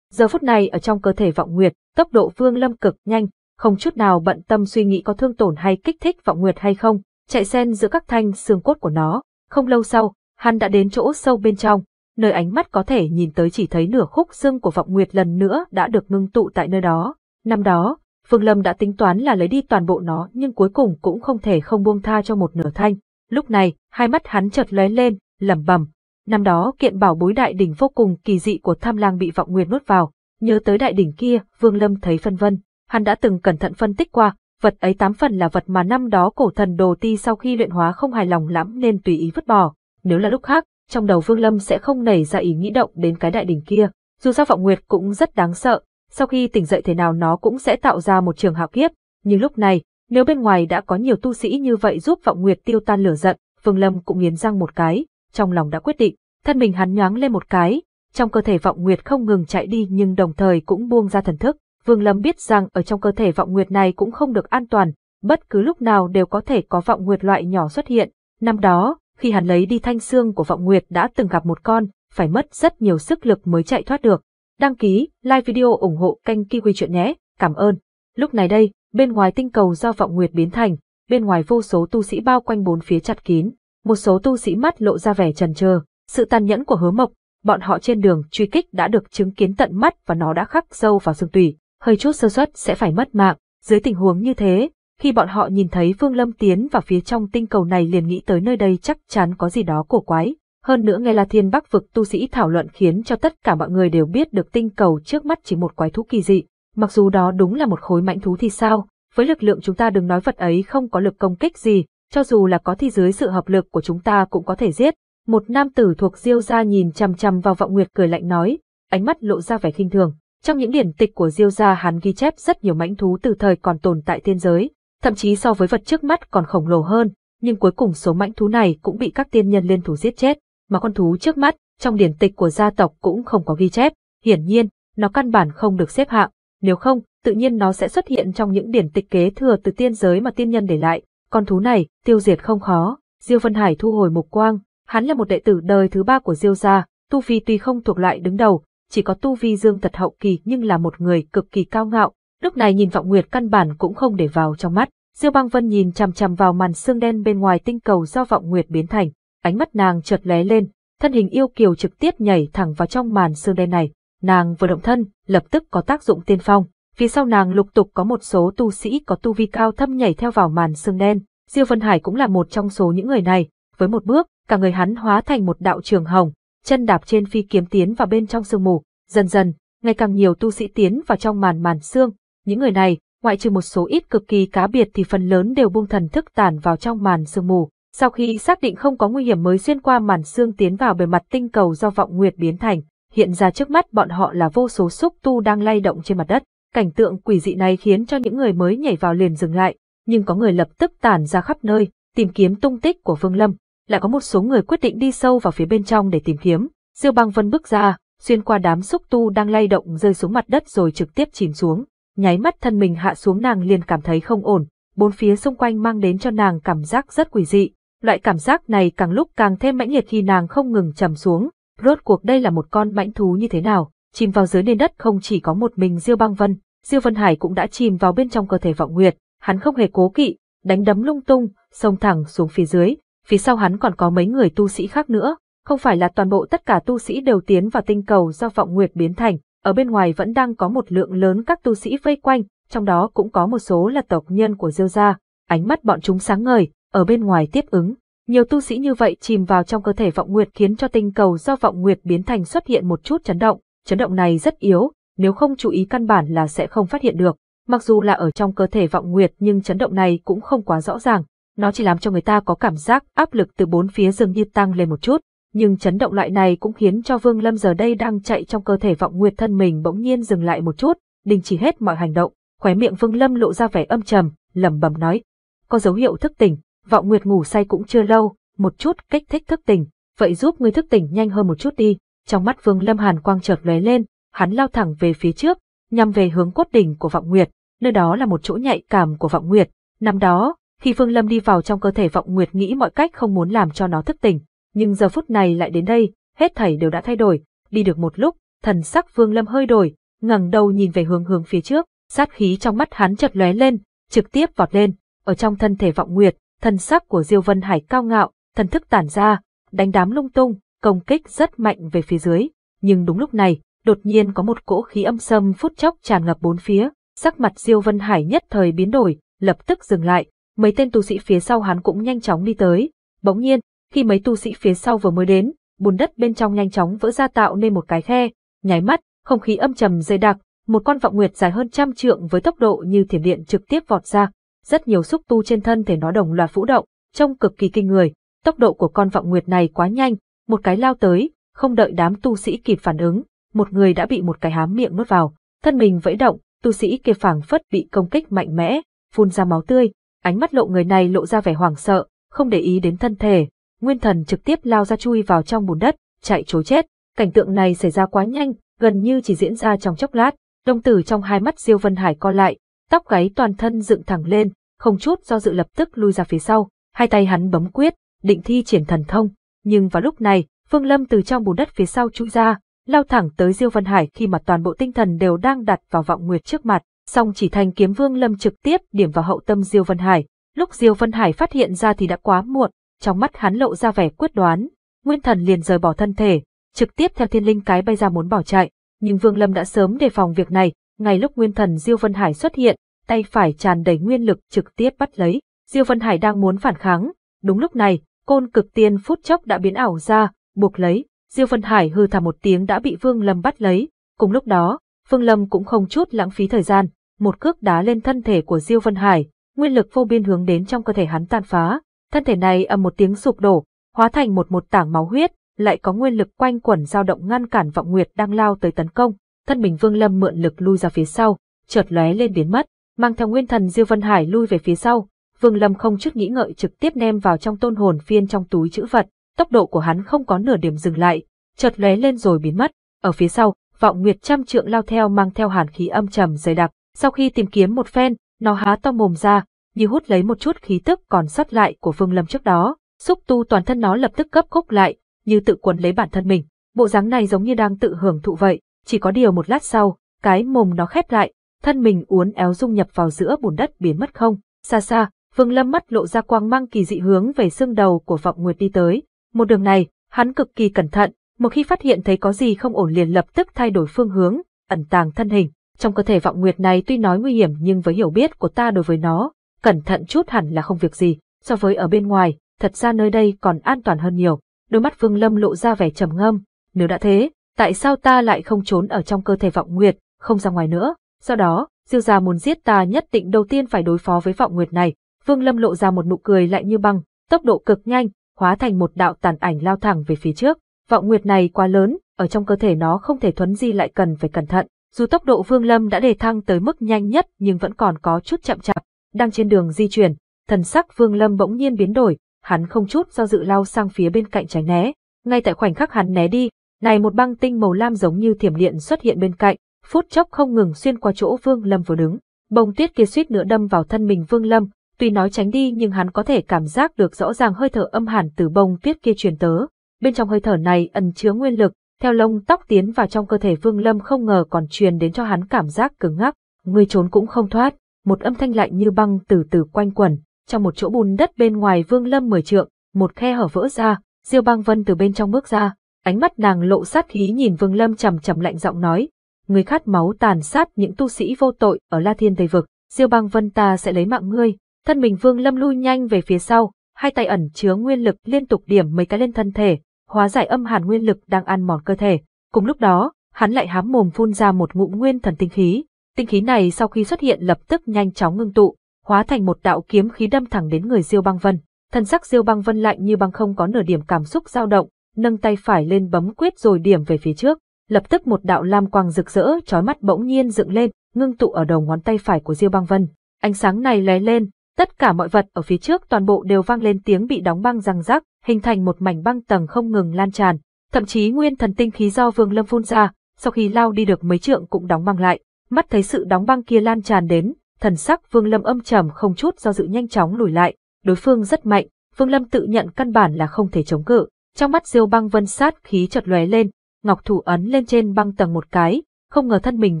Giờ phút này ở trong cơ thể vọng nguyệt, tốc độ phương Lâm cực nhanh, không chút nào bận tâm suy nghĩ có thương tổn hay kích thích vọng nguyệt hay không, chạy xen giữa các thanh xương cốt của nó, không lâu sau, hắn đã đến chỗ sâu bên trong, nơi ánh mắt có thể nhìn tới chỉ thấy nửa khúc xương của vọng nguyệt lần nữa đã được ngưng tụ tại nơi đó. Năm đó, Phương Lâm đã tính toán là lấy đi toàn bộ nó nhưng cuối cùng cũng không thể không buông tha cho một nửa thanh. Lúc này, hai mắt hắn chợt lóe lên, lẩm bẩm. Năm đó kiện bảo bối đại đỉnh vô cùng kỳ dị của tham lang bị vọng nguyệt nuốt vào. Nhớ tới đại đỉnh kia, Vương Lâm thấy phân vân. Hắn đã từng cẩn thận phân tích qua, vật ấy tám phần là vật mà năm đó cổ thần đồ ti sau khi luyện hóa không hài lòng lắm nên tùy ý vứt bỏ. Nếu là lúc khác, trong đầu Vương Lâm sẽ không nảy ra ý nghĩ động đến cái đại đỉnh kia. Dù sao vọng nguyệt cũng rất đáng sợ, sau khi tỉnh dậy thế nào nó cũng sẽ tạo ra một trường hạo kiếp. Nhưng lúc này, nếu bên ngoài đã có nhiều tu sĩ như vậy giúp vọng nguyệt tiêu tan lửa giận, Vương Lâm cũng nghiến răng một cái, trong lòng đã quyết định, thân mình hắn nhoáng lên một cái, trong cơ thể vọng nguyệt không ngừng chạy đi nhưng đồng thời cũng buông ra thần thức. Vương Lâm biết rằng ở trong cơ thể vọng nguyệt này cũng không được an toàn, bất cứ lúc nào đều có thể có vọng nguyệt loại nhỏ xuất hiện. Năm đó, khi hắn lấy đi thanh xương của vọng nguyệt đã từng gặp một con, phải mất rất nhiều sức lực mới chạy thoát được. Đăng ký, like video ủng hộ kênh Kiwi Chuyện nhé, cảm ơn. Lúc này đây, bên ngoài tinh cầu do vọng nguyệt biến thành, bên ngoài vô số tu sĩ bao quanh bốn phía chặt kín, một số tu sĩ mắt lộ ra vẻ trần trờ, sự tàn nhẫn của hứa mộc, bọn họ trên đường truy kích đã được chứng kiến tận mắt và nó đã khắc sâu vào xương tủy hơi chút sơ suất sẽ phải mất mạng. Dưới tình huống như thế, khi bọn họ nhìn thấy phương Lâm tiến vào phía trong tinh cầu này liền nghĩ tới nơi đây chắc chắn có gì đó cổ quái. Hơn nữa nghe là thiên bắc vực tu sĩ thảo luận khiến cho tất cả mọi người đều biết được tinh cầu trước mắt chỉ một quái thú kỳ dị. Mặc dù đó đúng là một khối mạnh thú thì sao, với lực lượng chúng ta đừng nói vật ấy không có lực công kích gì, cho dù là có thì dưới sự hợp lực của chúng ta cũng có thể giết. Một nam tử thuộc Diêu gia nhìn chằm chằm vào Vọng Nguyệt cười lạnh nói, ánh mắt lộ ra vẻ khinh thường. Trong những điển tịch của Diêu gia hắn ghi chép rất nhiều mãnh thú từ thời còn tồn tại thiên giới, thậm chí so với vật trước mắt còn khổng lồ hơn, nhưng cuối cùng số mãnh thú này cũng bị các tiên nhân liên thủ giết chết, mà con thú trước mắt trong điển tịch của gia tộc cũng không có ghi chép, hiển nhiên, nó căn bản không được xếp hạng, nếu không, tự nhiên nó sẽ xuất hiện trong những điển tịch kế thừa từ tiên giới mà tiên nhân để lại, con thú này tiêu diệt không khó. Diêu Vân Hải thu hồi mục quang, hắn là một đệ tử đời thứ ba của Diêu gia, tu vi tuy không thuộc lại đứng đầu, chỉ có tu vi dương tật hậu kỳ nhưng là một người cực kỳ cao ngạo, lúc này nhìn Vọng Nguyệt căn bản cũng không để vào trong mắt. Diêu Băng Vân nhìn chằm chằm vào màn xương đen bên ngoài tinh cầu do Vọng Nguyệt biến thành, ánh mắt nàng chợt lóe lên, thân hình yêu kiều trực tiếp nhảy thẳng vào trong màn xương đen này, nàng vừa động thân, lập tức có tác dụng tiên phong. Phía sau nàng lục tục có một số tu sĩ có tu vi cao thâm nhảy theo vào màn xương đen, Diêu Vân Hải cũng là một trong số những người này, với một bước, cả người hắn hóa thành một đạo trường hồng, chân đạp trên phi kiếm tiến vào bên trong sương mù, dần dần, ngày càng nhiều tu sĩ tiến vào trong màn màn xương, những người này, ngoại trừ một số ít cực kỳ cá biệt thì phần lớn đều buông thần thức tản vào trong màn sương mù, sau khi xác định không có nguy hiểm mới xuyên qua màn xương tiến vào bề mặt tinh cầu do vọng nguyệt biến thành, hiện ra trước mắt bọn họ là vô số xúc tu đang lay động trên mặt đất. Cảnh tượng quỷ dị này khiến cho những người mới nhảy vào liền dừng lại, nhưng có người lập tức tản ra khắp nơi, tìm kiếm tung tích của Vương Lâm, lại có một số người quyết định đi sâu vào phía bên trong để tìm kiếm. Diêu Băng Vân bước ra, xuyên qua đám xúc tu đang lay động rơi xuống mặt đất rồi trực tiếp chìm xuống. Nháy mắt thân mình hạ xuống nàng liền cảm thấy không ổn, bốn phía xung quanh mang đến cho nàng cảm giác rất quỷ dị. Loại cảm giác này càng lúc càng thêm mãnh liệt khi nàng không ngừng trầm xuống. Rốt cuộc đây là một con mãnh thú như thế nào? Chìm vào dưới nền đất không chỉ có một mình Diêu Băng Vân, Diêu Vân Hải cũng đã chìm vào bên trong cơ thể Vọng Nguyệt. Hắn không hề cố kỵ, đánh đấm lung tung, xông thẳng xuống phía dưới, Phía sau hắn còn có mấy người tu sĩ khác nữa, không phải là toàn bộ tất cả tu sĩ đều tiến vào tinh cầu do vọng nguyệt biến thành, ở bên ngoài vẫn đang có một lượng lớn các tu sĩ vây quanh, trong đó cũng có một số là tộc nhân của Diêu gia, ánh mắt bọn chúng sáng ngời, ở bên ngoài tiếp ứng. Nhiều tu sĩ như vậy chìm vào trong cơ thể vọng nguyệt khiến cho tinh cầu do vọng nguyệt biến thành xuất hiện một chút chấn động, chấn động này rất yếu, nếu không chú ý căn bản là sẽ không phát hiện được. Mặc dù là ở trong cơ thể vọng nguyệt nhưng chấn động này cũng không quá rõ ràng, nó chỉ làm cho người ta có cảm giác áp lực từ bốn phía dường như tăng lên một chút, nhưng chấn động loại này cũng khiến cho Vương Lâm giờ đây đang chạy trong cơ thể vọng nguyệt thân mình bỗng nhiên dừng lại một chút, đình chỉ hết mọi hành động, khóe miệng Vương Lâm lộ ra vẻ âm trầm, lẩm bẩm nói: "Có dấu hiệu thức tỉnh, vọng nguyệt ngủ say cũng chưa lâu, một chút kích thích thức tỉnh, vậy giúp ngươi thức tỉnh nhanh hơn một chút đi." Trong mắt Vương Lâm hàn quang chợt lóe lên, hắn lao thẳng về phía trước, nhằm về hướng cốt đỉnh của vọng nguyệt, nơi đó là một chỗ nhạy cảm của vọng nguyệt, năm đó khi Phương Lâm đi vào trong cơ thể vọng nguyệt nghĩ mọi cách không muốn làm cho nó thức tỉnh, nhưng giờ phút này lại đến đây, hết thảy đều đã thay đổi, đi được một lúc, thần sắc Phương Lâm hơi đổi, ngẩng đầu nhìn về hướng hướng phía trước, sát khí trong mắt hắn chợt lóe lên, trực tiếp vọt lên, ở trong thân thể vọng nguyệt, thần sắc của Diêu Vân Hải cao ngạo, thần thức tản ra, đánh đám lung tung, công kích rất mạnh về phía dưới, nhưng đúng lúc này, đột nhiên có một cỗ khí âm sâm phút chốc tràn ngập bốn phía, sắc mặt Diêu Vân Hải nhất thời biến đổi, lập tức dừng lại, mấy tên tu sĩ phía sau hắn cũng nhanh chóng đi tới. Bỗng nhiên, khi mấy tu sĩ phía sau vừa mới đến, bùn đất bên trong nhanh chóng vỡ ra tạo nên một cái khe, nháy mắt, không khí âm trầm dày đặc, một con vọng nguyệt dài hơn trăm trượng với tốc độ như thiểm điện trực tiếp vọt ra, rất nhiều xúc tu trên thân thể nó đồng loạt vũ động, trông cực kỳ kinh người, tốc độ của con vọng nguyệt này quá nhanh, một cái lao tới, không đợi đám tu sĩ kịp phản ứng, một người đã bị một cái hám miệng nuốt vào, thân mình vẫy động, tu sĩ kia phảng phất bị công kích mạnh mẽ, phun ra máu tươi, ánh mắt lộ người này lộ ra vẻ hoảng sợ, không để ý đến thân thể, nguyên thần trực tiếp lao ra chui vào trong bùn đất, chạy trốn chết. Cảnh tượng này xảy ra quá nhanh, gần như chỉ diễn ra trong chốc lát, đồng tử trong hai mắt Diêu Vân Hải co lại, tóc gáy toàn thân dựng thẳng lên, không chút do dự lập tức lui ra phía sau, hai tay hắn bấm quyết, định thi triển thần thông, nhưng vào lúc này, Phương Lâm từ trong bùn đất phía sau chui ra, lao thẳng tới Diêu Vân Hải khi mà toàn bộ tinh thần đều đang đặt vào vọng nguyệt trước mặt song chỉ thành kiếm vương lâm trực tiếp điểm vào hậu tâm Diêu vân Hải. Lúc Diêu vân Hải phát hiện ra thì đã quá muộn, trong mắt hắn lộ ra vẻ quyết đoán, nguyên thần liền rời bỏ thân thể, trực tiếp theo thiên linh cái bay ra muốn bỏ chạy, nhưng Vương Lâm đã sớm đề phòng việc này, ngay lúc nguyên thần Diêu vân Hải xuất hiện, tay phải tràn đầy nguyên lực trực tiếp bắt lấy, Diêu vân Hải đang muốn phản kháng, đúng lúc này, côn cực tiên phút chốc đã biến ảo ra, buộc lấy, Diêu vân Hải hư thả một tiếng đã bị Vương Lâm bắt lấy, cùng lúc đó, Vương Lâm cũng không chút lãng phí thời gian, một cước đá lên thân thể của Diêu Vân Hải, nguyên lực vô biên hướng đến trong cơ thể hắn tan phá, thân thể này ầm một tiếng sụp đổ, hóa thành một một tảng máu huyết, lại có nguyên lực quanh quẩn dao động ngăn cản vọng nguyệt đang lao tới tấn công, thân mình Vương Lâm mượn lực lui ra phía sau, chợt lóe lên biến mất, mang theo nguyên thần Diêu Vân Hải lui về phía sau. Vương Lâm không chút nghĩ ngợi trực tiếp ném vào trong tôn hồn phiên trong túi chữ vật, tốc độ của hắn không có nửa điểm dừng lại, chợt lóe lên rồi biến mất. Ở phía sau, Vọng Nguyệt trăm trượng lao theo mang theo hàn khí âm trầm dày đặc, sau khi tìm kiếm một phen, nó há to mồm ra, như hút lấy một chút khí tức còn sót lại của phương Lâm trước đó. Xúc tu toàn thân nó lập tức gấp khúc lại, như tự quấn lấy bản thân mình. Bộ dáng này giống như đang tự hưởng thụ vậy, chỉ có điều một lát sau, cái mồm nó khép lại, thân mình uốn éo dung nhập vào giữa bùn đất biến mất không. Xa xa, phương Lâm mắt lộ ra quang mang kỳ dị hướng về xương đầu của Vọng Nguyệt đi tới. Một đường này, hắn cực kỳ cẩn thận, một khi phát hiện thấy có gì không ổn liền lập tức thay đổi phương hướng, ẩn tàng thân hình. Trong cơ thể vọng nguyệt này tuy nói nguy hiểm nhưng với hiểu biết của ta đối với nó, cẩn thận chút hẳn là không việc gì, so với ở bên ngoài, thật ra nơi đây còn an toàn hơn nhiều. Đôi mắt Vương Lâm lộ ra vẻ trầm ngâm, nếu đã thế, tại sao ta lại không trốn ở trong cơ thể vọng nguyệt, không ra ngoài nữa? Do đó, Diêu gia muốn giết ta nhất định đầu tiên phải đối phó với vọng nguyệt này. Vương Lâm lộ ra một nụ cười lại như băng, tốc độ cực nhanh, hóa thành một đạo tàn ảnh lao thẳng về phía trước. Vọng nguyệt này quá lớn, ở trong cơ thể nó không thể thuấn di lại cần phải cẩn thận. Dù tốc độ Vương Lâm đã đề thăng tới mức nhanh nhất nhưng vẫn còn có chút chậm chạp, đang trên đường di chuyển, thần sắc Vương Lâm bỗng nhiên biến đổi, hắn không chút do dự lao sang phía bên cạnh tránh né. Ngay tại khoảnh khắc hắn né đi, này một băng tinh màu lam giống như thiểm điện xuất hiện bên cạnh, phút chốc không ngừng xuyên qua chỗ Vương Lâm vừa đứng. Bông tuyết kia suýt nữa đâm vào thân mình Vương Lâm, tuy nói tránh đi nhưng hắn có thể cảm giác được rõ ràng hơi thở âm hàn từ bông tuyết kia truyền tớ. Bên trong hơi thở này ẩn chứa nguyên lực, theo lông tóc tiến vào trong cơ thể Vương Lâm không ngờ còn truyền đến cho hắn cảm giác cứng ngắc, người trốn cũng không thoát, một âm thanh lạnh như băng từ từ quanh quẩn, trong một chỗ bùn đất bên ngoài Vương Lâm mười trượng, một khe hở vỡ ra, Diêu Băng Vân từ bên trong bước ra, ánh mắt nàng lộ sát khí nhìn Vương Lâm trầm trầm lạnh giọng nói, người khát máu tàn sát những tu sĩ vô tội ở La Thiên Tây vực, Diêu Băng Vân ta sẽ lấy mạng ngươi. Thân mình Vương Lâm lui nhanh về phía sau, hai tay ẩn chứa nguyên lực liên tục điểm mấy cái lên thân thể, hóa giải âm hàn nguyên lực đang ăn mòn cơ thể. Cùng lúc đó, hắn lại hám mồm phun ra một ngụm nguyên thần tinh khí. Tinh khí này sau khi xuất hiện lập tức nhanh chóng ngưng tụ, hóa thành một đạo kiếm khí đâm thẳng đến người Diêu Băng Vân. Thân sắc Diêu Băng Vân lạnh như băng không có nửa điểm cảm xúc dao động, nâng tay phải lên bấm quyết rồi điểm về phía trước, lập tức một đạo lam quang rực rỡ chói mắt bỗng nhiên dựng lên, ngưng tụ ở đầu ngón tay phải của Diêu Băng Vân. Ánh sáng này lóe lên, tất cả mọi vật ở phía trước toàn bộ đều vang lên tiếng bị đóng băng răng rắc, hình thành một mảnh băng tầng không ngừng lan tràn, thậm chí nguyên thần tinh khí do Vương Lâm phun ra, sau khi lao đi được mấy trượng cũng đóng băng lại, mắt thấy sự đóng băng kia lan tràn đến, thần sắc Vương Lâm âm trầm không chút do dự nhanh chóng lùi lại, đối phương rất mạnh, Vương Lâm tự nhận căn bản là không thể chống cự, trong mắt Diêu Băng Vân sát khí chợt lóe lên, ngọc thủ ấn lên trên băng tầng một cái, không ngờ thân mình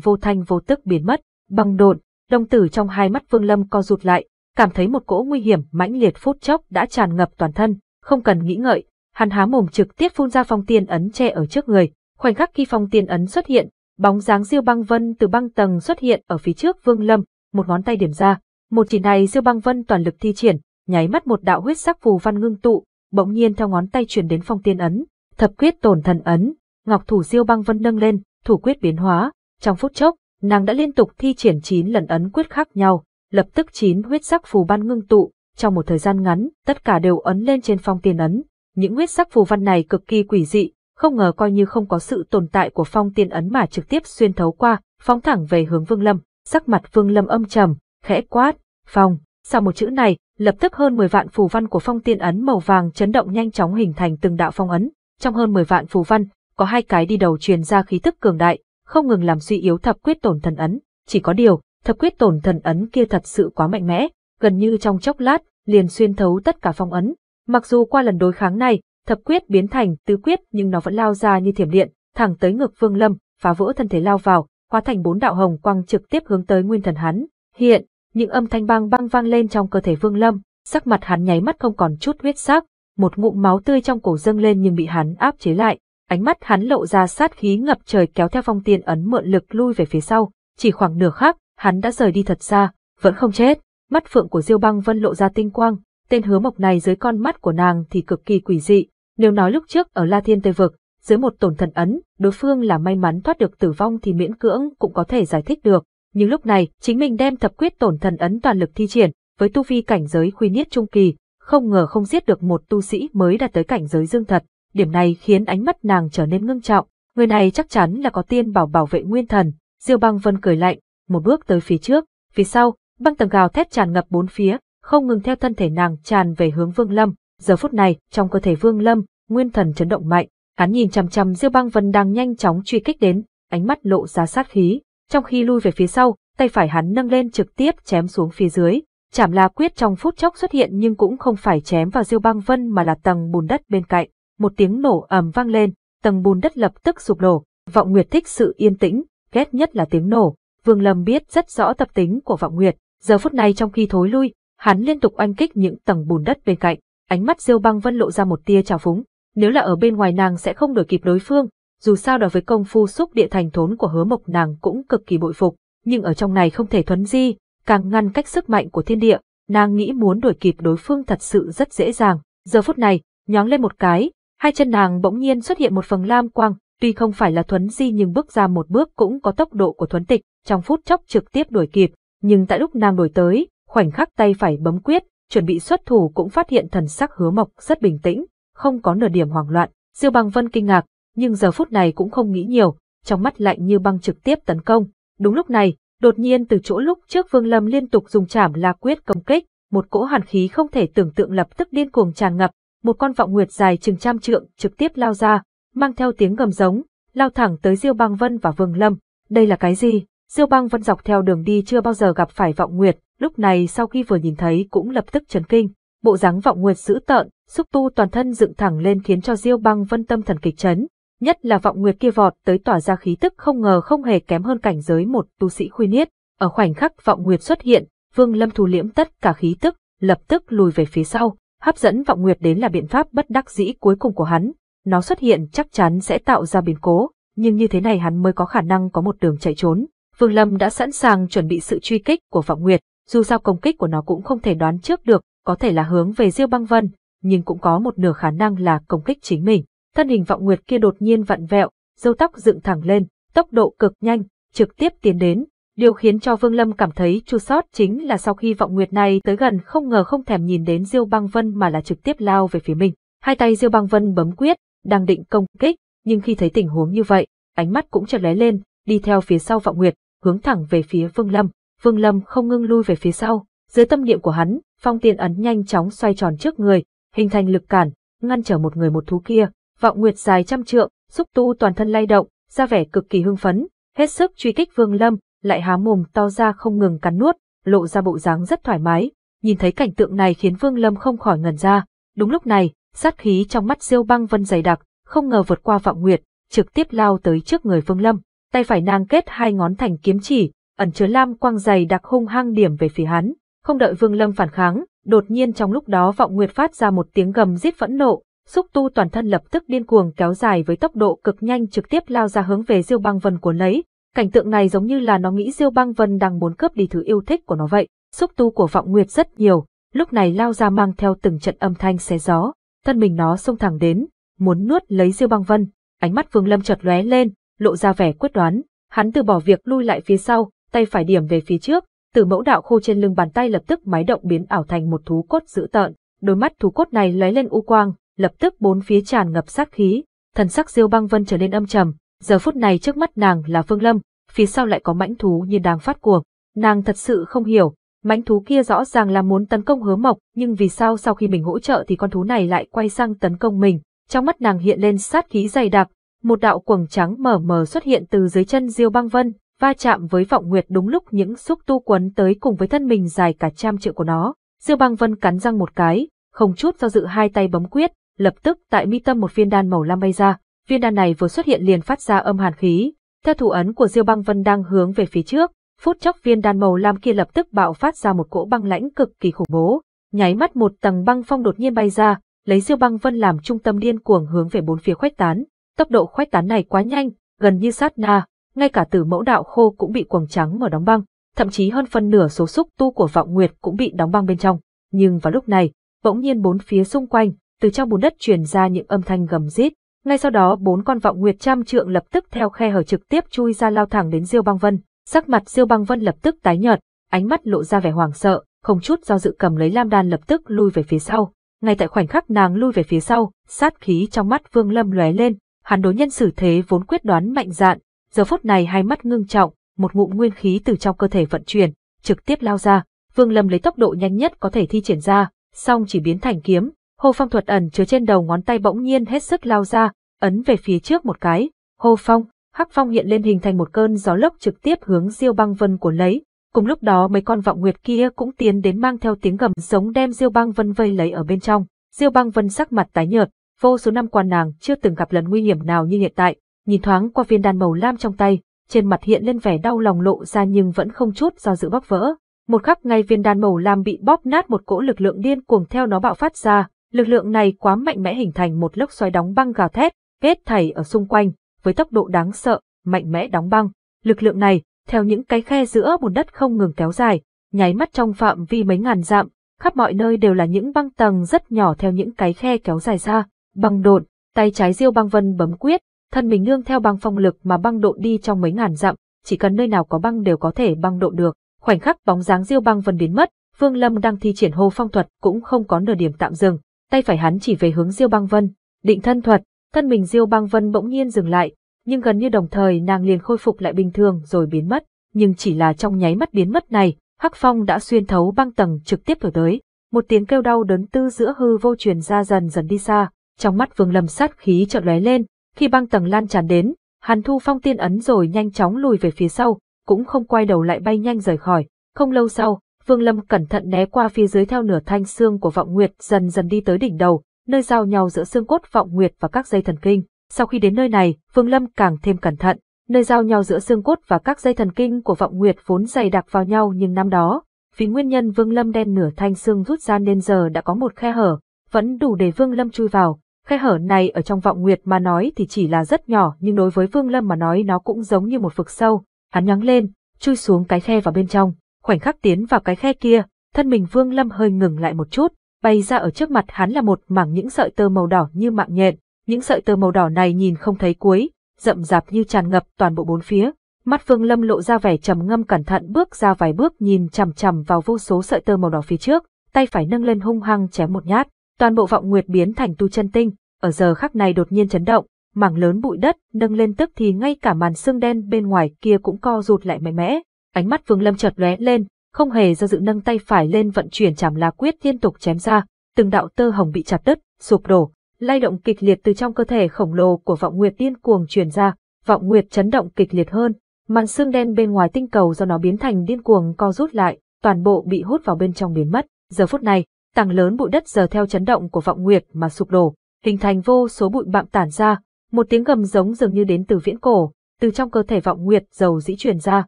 vô thanh vô tức biến mất, băng độn, đồng tử trong hai mắt Vương Lâm co rụt lại, cảm thấy một cỗ nguy hiểm mãnh liệt phút chốc đã tràn ngập toàn thân, không cần nghĩ ngợi, hắn há mồm trực tiếp phun ra phong tiên ấn che ở trước người. Khoảnh khắc khi phong tiên ấn xuất hiện, bóng dáng Diêu Băng Vân từ băng tầng xuất hiện ở phía trước Vương Lâm, một ngón tay điểm ra, một chỉ này Diêu Băng Vân toàn lực thi triển, nháy mắt một đạo huyết sắc phù văn ngưng tụ, bỗng nhiên theo ngón tay truyền đến phong tiên ấn, thập quyết tổn thần ấn, ngọc thủ Diêu Băng Vân nâng lên, thủ quyết biến hóa, trong phút chốc, nàng đã liên tục thi triển 9 lần ấn quyết khác nhau, lập tức 9 huyết sắc phù ban ngưng tụ, trong một thời gian ngắn, tất cả đều ấn lên trên phong tiền ấn. Những huyết sắc phù văn này cực kỳ quỷ dị, không ngờ coi như không có sự tồn tại của phong tiền ấn mà trực tiếp xuyên thấu qua, phóng thẳng về hướng Vương Lâm. Sắc mặt Vương Lâm âm trầm, khẽ quát, "Phong!" Sau một chữ này, lập tức hơn 10 vạn phù văn của phong tiền ấn màu vàng chấn động nhanh chóng hình thành từng đạo phong ấn. Trong hơn 10 vạn phù văn, có hai cái đi đầu truyền ra khí tức cường đại, không ngừng làm suy yếu thập quyết tổn thần ấn. Chỉ có điều, thập quyết tổn thần ấn kia thật sự quá mạnh mẽ, gần như trong chốc lát, liền xuyên thấu tất cả phong ấn. Mặc dù qua lần đối kháng này, thập quyết biến thành tứ quyết nhưng nó vẫn lao ra như thiểm điện, thẳng tới ngược Vương Lâm, phá vỡ thân thể lao vào, hóa thành bốn đạo hồng quang trực tiếp hướng tới nguyên thần hắn. Hiện, những âm thanh bang bang vang lên trong cơ thể Vương Lâm, sắc mặt hắn nháy mắt không còn chút huyết sắc, một ngụm máu tươi trong cổ dâng lên nhưng bị hắn áp chế lại. Ánh mắt hắn lộ ra sát khí ngập trời kéo theo phong tiên ấn mượn lực lui về phía sau, chỉ khoảng nửa khắc, hắn đã rời đi thật xa, vẫn không chết mắt phượng của Diêu Băng Vân lộ ra tinh quang, tên hứa mộc này dưới con mắt của nàng thì cực kỳ quỷ dị, nếu nói lúc trước ở La Thiên Tây Vực, dưới một tổn thần ấn, đối phương là may mắn thoát được tử vong thì miễn cưỡng cũng có thể giải thích được, nhưng lúc này chính mình đem thập quyết tổn thần ấn toàn lực thi triển, với tu vi cảnh giới quy niết trung kỳ, không ngờ không giết được một tu sĩ mới đạt tới cảnh giới dương thật, điểm này khiến ánh mắt nàng trở nên ngưng trọng, người này chắc chắn là có tiên bảo bảo vệ nguyên thần, Diêu Băng Vân cười lạnh, một bước tới phía trước, phía sau, băng tầng gào thét tràn ngập bốn phía, không ngừng theo thân thể nàng tràn về hướng Vương Lâm. Giờ phút này, trong cơ thể Vương Lâm, nguyên thần chấn động mạnh, hắn nhìn chằm chằm Diêu Băng Vân đang nhanh chóng truy kích đến, ánh mắt lộ ra sát khí, trong khi lui về phía sau, tay phải hắn nâng lên trực tiếp chém xuống phía dưới. Chảm La quyết trong phút chốc xuất hiện nhưng cũng không phải chém vào Diêu Băng Vân mà là tầng bùn đất bên cạnh, một tiếng nổ ầm vang lên, tầng bùn đất lập tức sụp đổ, Vọng Nguyệt thích sự yên tĩnh, ghét nhất là tiếng nổ, Vương Lâm biết rất rõ tập tính của Vọng Nguyệt, Giờ phút này trong khi thối lui, hắn liên tục oanh kích những tầng bùn đất bên cạnh, ánh mắt Diêu Băng Vân lộ ra một tia trào phúng, nếu là ở bên ngoài nàng sẽ không đuổi kịp đối phương, dù sao đối với công phu xúc địa thành thốn của Hứa Mộc nàng cũng cực kỳ bội phục, nhưng ở trong này không thể thuấn di, càng ngăn cách sức mạnh của thiên địa, nàng nghĩ muốn đuổi kịp đối phương thật sự rất dễ dàng. Giờ phút này, nhóng lên một cái, hai chân nàng bỗng nhiên xuất hiện một phần lam quang, tuy không phải là thuấn di nhưng bước ra một bước cũng có tốc độ của thuấn tịch, trong phút chốc trực tiếp đuổi kịp, nhưng tại lúc nàng đổi tới, khoảnh khắc tay phải bấm quyết, chuẩn bị xuất thủ cũng phát hiện thần sắc hứa mộc rất bình tĩnh, không có nửa điểm hoảng loạn. Diêu băng vân kinh ngạc, nhưng giờ phút này cũng không nghĩ nhiều, trong mắt lạnh như băng trực tiếp tấn công. Đúng lúc này, đột nhiên từ chỗ lúc trước Vương Lâm liên tục dùng chảm la quyết công kích, một cỗ hàn khí không thể tưởng tượng lập tức điên cuồng tràn ngập, một con vọng nguyệt dài chừng trăm trượng trực tiếp lao ra, mang theo tiếng gầm giống, lao thẳng tới Diêu băng Vân và Vương Lâm. Đây là cái gì? Diêu băng vân dọc theo đường đi chưa bao giờ gặp phải vọng nguyệt, lúc này sau khi vừa nhìn thấy cũng lập tức chấn kinh. Bộ dáng vọng nguyệt dữ tợn, xúc tu toàn thân dựng thẳng lên khiến cho Diêu băng vân tâm thần kịch chấn. Nhất là vọng nguyệt kia vọt tới tỏa ra khí tức không ngờ không hề kém hơn cảnh giới một tu sĩ khuy niết. Ở khoảnh khắc vọng nguyệt xuất hiện, vương lâm thu liễm tất cả khí tức, lập tức lùi về phía sau. Hấp dẫn vọng nguyệt đến là biện pháp bất đắc dĩ cuối cùng của hắn. Nó xuất hiện chắc chắn sẽ tạo ra biến cố, nhưng như thế này hắn mới có khả năng có một đường chạy trốn. Vương Lâm đã sẵn sàng chuẩn bị sự truy kích của Phạm Nguyệt, dù sao công kích của nó cũng không thể đoán trước được, có thể là hướng về Diêu Băng Vân, nhưng cũng có một nửa khả năng là công kích chính mình. Thân hình Phạm Nguyệt kia đột nhiên vặn vẹo, râu tóc dựng thẳng lên, tốc độ cực nhanh, trực tiếp tiến đến. Điều khiến cho Vương Lâm cảm thấy chua sót chính là sau khi vọng nguyệt này tới gần không ngờ không thèm nhìn đến Diêu Băng Vân mà là trực tiếp lao về phía mình. Hai tay Diêu Băng Vân bấm quyết, đang định công kích, nhưng khi thấy tình huống như vậy, ánh mắt cũng chợt lóe lên, đi theo phía sau vọng nguyệt, hướng thẳng về phía Vương Lâm. Vương Lâm không ngưng lui về phía sau, dưới tâm niệm của hắn, phong tiên ấn nhanh chóng xoay tròn trước người, hình thành lực cản, ngăn trở một người một thú kia. Vọng Nguyệt dài trăm trượng, xúc tu toàn thân lay động, ra vẻ cực kỳ hưng phấn, hết sức truy kích Vương Lâm, lại há mồm to ra không ngừng cắn nuốt, lộ ra bộ dáng rất thoải mái. Nhìn thấy cảnh tượng này khiến Vương Lâm không khỏi ngẩn ra. Đúng lúc này, sát khí trong mắt Diêu Băng Vân dày đặc, không ngờ vượt qua Vọng Nguyệt, trực tiếp lao tới trước người Vương Lâm tay phải nàng kết hai ngón thành kiếm chỉ, ẩn chứa lam quang dày đặc hung hăng điểm về phía hắn. Không đợi Vương Lâm phản kháng, đột nhiên trong lúc đó Vọng Nguyệt phát ra một tiếng gầm rít phẫn nộ, xúc tu toàn thân lập tức điên cuồng kéo dài với tốc độ cực nhanh trực tiếp lao ra hướng về Diêu Băng Vân của lấy. Cảnh tượng này giống như là nó nghĩ Diêu Băng Vân đang muốn cướp đi thứ yêu thích của nó vậy. Xúc tu của Vọng Nguyệt rất nhiều, lúc này lao ra mang theo từng trận âm thanh xé gió, thân mình nó xông thẳng đến, muốn nuốt lấy Diêu Băng Vân. Ánh mắt Vương Lâm chợt lóe lên, lộ ra vẻ quyết đoán, hắn từ bỏ việc lui lại phía sau, tay phải điểm về phía trước, từ mẫu đạo khô trên lưng bàn tay lập tức máy động biến ảo thành một thú cốt dữ tợn, đôi mắt thú cốt này lóe lên u quang, lập tức bốn phía tràn ngập sát khí, thần sắc Diêu Băng Vân trở nên âm trầm, giờ phút này trước mắt nàng là Phương Lâm, phía sau lại có mãnh thú như đang phát cuồng, nàng thật sự không hiểu, mãnh thú kia rõ ràng là muốn tấn công Hứa Mộc, nhưng vì sao sau khi mình hỗ trợ thì con thú này lại quay sang tấn công mình, trong mắt nàng hiện lên sát khí dày đặc, một đạo quầng trắng mờ mờ xuất hiện từ dưới chân Diêu Băng Vân, va chạm với vọng nguyệt đúng lúc những xúc tu quấn tới cùng với thân mình dài cả trăm triệu của nó. Diêu Băng Vân cắn răng một cái, không chút do dự hai tay bấm quyết, lập tức tại mi tâm một viên đan màu lam bay ra. Viên đan này vừa xuất hiện liền phát ra âm hàn khí, theo thủ ấn của Diêu Băng Vân đang hướng về phía trước, phút chốc viên đan màu lam kia lập tức bạo phát ra một cỗ băng lãnh cực kỳ khủng bố, nháy mắt một tầng băng phong đột nhiên bay ra, lấy Diêu Băng Vân làm trung tâm điên cuồng hướng về bốn phía khuếch tán. Tốc độ khoách tán này quá nhanh, gần như sát na, ngay cả tử mẫu đạo khô cũng bị quầng trắng mở đóng băng, thậm chí hơn phân nửa số xúc tu của vọng nguyệt cũng bị đóng băng bên trong. Nhưng vào lúc này, bỗng nhiên bốn phía xung quanh, từ trong bùn đất truyền ra những âm thanh gầm rít. Ngay sau đó bốn con vọng nguyệt trăm trượng lập tức theo khe hở trực tiếp chui ra lao thẳng đến Diêu Băng Vân. Sắc mặt Diêu Băng Vân lập tức tái nhợt, ánh mắt lộ ra vẻ hoảng sợ, không chút do dự cầm lấy lam đan lập tức lui về phía sau. Ngay tại khoảnh khắc nàng lui về phía sau, sát khí trong mắt Vương Lâm lóe lên, Hắn đối nhân xử thế vốn quyết đoán mạnh dạn, giờ phút này hai mắt ngưng trọng, một ngụm nguyên khí từ trong cơ thể vận chuyển, trực tiếp lao ra, Vương Lâm lấy tốc độ nhanh nhất có thể thi triển ra, xong chỉ biến thành kiếm, Hồ phong thuật ẩn chứa trên đầu ngón tay bỗng nhiên hết sức lao ra, ấn về phía trước một cái, Hồ phong, hắc phong hiện lên hình thành một cơn gió lốc trực tiếp hướng Diêu Băng Vân của lấy, cùng lúc đó mấy con vọng nguyệt kia cũng tiến đến mang theo tiếng gầm giống đem Diêu Băng Vân vây lấy ở bên trong. Diêu Băng Vân sắc mặt tái nhợt, vô số năm qua nàng chưa từng gặp lần nguy hiểm nào như hiện tại, nhìn thoáng qua viên đan màu lam trong tay, trên mặt hiện lên vẻ đau lòng lộ ra nhưng vẫn không chút do dự bóc vỡ. Một khắc ngay viên đan màu lam bị bóp nát một cỗ lực lượng điên cuồng theo nó bạo phát ra, lực lượng này quá mạnh mẽ hình thành một lốc xoáy đóng băng gào thét, kết thảy ở xung quanh, với tốc độ đáng sợ, mạnh mẽ đóng băng. Lực lượng này, theo những cái khe giữa bùn đất không ngừng kéo dài, nháy mắt trong phạm vi mấy ngàn dặm, khắp mọi nơi đều là những băng tầng rất nhỏ theo những cái khe kéo dài ra. Băng độn, tay trái Diêu Băng Vân bấm quyết, thân mình nương theo băng phong lực mà băng độn đi trong mấy ngàn dặm, chỉ cần nơi nào có băng đều có thể băng độn được. Khoảnh khắc bóng dáng Diêu Băng Vân biến mất, Vương Lâm đang thi triển hô phong thuật cũng không có nửa điểm tạm dừng, tay phải hắn chỉ về hướng Diêu Băng Vân, định thân thuật, thân mình Diêu Băng Vân bỗng nhiên dừng lại, nhưng gần như đồng thời nàng liền khôi phục lại bình thường rồi biến mất, nhưng chỉ là trong nháy mắt biến mất này, Hắc Phong đã xuyên thấu băng tầng trực tiếp thổi tới, một tiếng kêu đau đớn tư giữa hư vô truyền ra dần dần đi xa, trong mắt Vương Lâm sát khí chợt lóe lên, khi băng tầng lan tràn đến, hàn thu phong tiên ấn rồi nhanh chóng lùi về phía sau, cũng không quay đầu lại bay nhanh rời khỏi. Không lâu sau, Vương Lâm cẩn thận né qua phía dưới theo nửa thanh xương của Vọng Nguyệt dần dần đi tới đỉnh đầu, nơi giao nhau giữa xương cốt Vọng Nguyệt và các dây thần kinh. Sau khi đến nơi này, Vương Lâm càng thêm cẩn thận, nơi giao nhau giữa xương cốt và các dây thần kinh của Vọng Nguyệt vốn dày đặc vào nhau nhưng năm đó, vì nguyên nhân Vương Lâm đem nửa thanh xương rút ra nên giờ đã có một khe hở, vẫn đủ để Vương Lâm chui vào. Khe hở này ở trong vọng nguyệt mà nói thì chỉ là rất nhỏ nhưng đối với Vương Lâm mà nói nó cũng giống như một vực sâu. Hắn nhắng lên, chui xuống cái khe vào bên trong, khoảnh khắc tiến vào cái khe kia, thân mình Vương Lâm hơi ngừng lại một chút, bay ra ở trước mặt hắn là một mảng những sợi tơ màu đỏ như mạng nhện, những sợi tơ màu đỏ này nhìn không thấy cuối, rậm rạp như tràn ngập toàn bộ bốn phía. Mắt Vương Lâm lộ ra vẻ trầm ngâm cẩn thận bước ra vài bước nhìn chằm chằm vào vô số sợi tơ màu đỏ phía trước, tay phải nâng lên hung hăng chém một nhát, toàn bộ vọng nguyệt biến thành tu chân tinh, ở giờ khắc này đột nhiên chấn động, mảng lớn bụi đất nâng lên tức thì ngay cả màn xương đen bên ngoài kia cũng co rụt lại mạnh mẽ. Ánh mắt Vương Lâm chợt lóe lên, không hề do dự nâng tay phải lên vận chuyển chảm la quyết liên tục chém ra, từng đạo tơ hồng bị chặt đứt, sụp đổ, lay động kịch liệt từ trong cơ thể khổng lồ của Vọng Nguyệt điên cuồng truyền ra, Vọng Nguyệt chấn động kịch liệt hơn, màn xương đen bên ngoài tinh cầu do nó biến thành điên cuồng co rút lại, toàn bộ bị hút vào bên trong biến mất. Giờ phút này, tảng lớn bụi đất giờ theo chấn động của Vọng Nguyệt mà sụp đổ, hình thành vô số bụi bặm tản ra, một tiếng gầm giống dường như đến từ viễn cổ, từ trong cơ thể vọng nguyệt dầu dĩ truyền ra,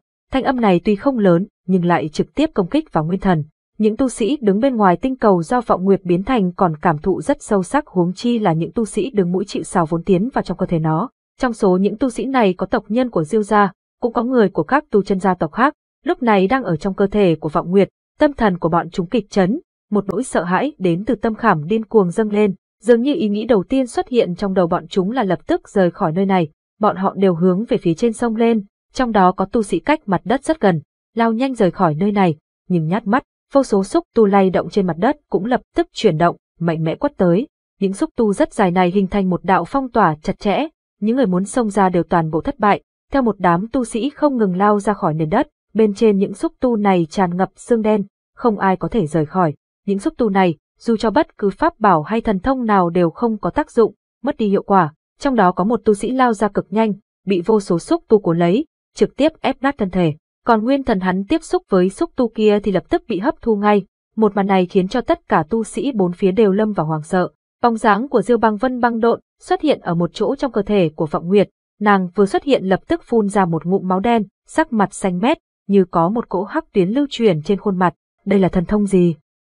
thanh âm này tuy không lớn, nhưng lại trực tiếp công kích vào nguyên thần. Những tu sĩ đứng bên ngoài tinh cầu do vọng nguyệt biến thành còn cảm thụ rất sâu sắc huống chi là những tu sĩ đứng mũi chịu sào vốn tiến vào trong cơ thể nó. Trong số những tu sĩ này có tộc nhân của Diêu gia, cũng có người của các tu chân gia tộc khác, lúc này đang ở trong cơ thể của vọng nguyệt, tâm thần của bọn chúng kịch chấn, một nỗi sợ hãi đến từ tâm khảm điên cuồng dâng lên, Dường như ý nghĩ đầu tiên xuất hiện trong đầu bọn chúng là lập tức rời khỏi nơi này, bọn họ đều hướng về phía trên sông lên, trong đó có tu sĩ cách mặt đất rất gần, lao nhanh rời khỏi nơi này, nhưng nhát mắt, vô số xúc tu lay động trên mặt đất cũng lập tức chuyển động, mạnh mẽ quất tới. Những xúc tu rất dài này hình thành một đạo phong tỏa chặt chẽ, những người muốn xông ra đều toàn bộ thất bại, theo một đám tu sĩ không ngừng lao ra khỏi nền đất, bên trên những xúc tu này tràn ngập xương đen, không ai có thể rời khỏi. Những xúc tu này, dù cho bất cứ pháp bảo hay thần thông nào đều không có tác dụng, mất đi hiệu quả, trong đó có một tu sĩ lao ra cực nhanh, bị vô số xúc tu cuốn lấy, trực tiếp ép nát thân thể, còn nguyên thần hắn tiếp xúc với xúc tu kia thì lập tức bị hấp thu ngay, một màn này khiến cho tất cả tu sĩ bốn phía đều lâm vào hoàng sợ. Bóng dáng của Diêu Băng Vân băng độn xuất hiện ở một chỗ trong cơ thể của Phạm Nguyệt, nàng vừa xuất hiện lập tức phun ra một ngụm máu đen, sắc mặt xanh mét, như có một cỗ hắc tuyến lưu chuyển trên khuôn mặt, đây là thần thông gì?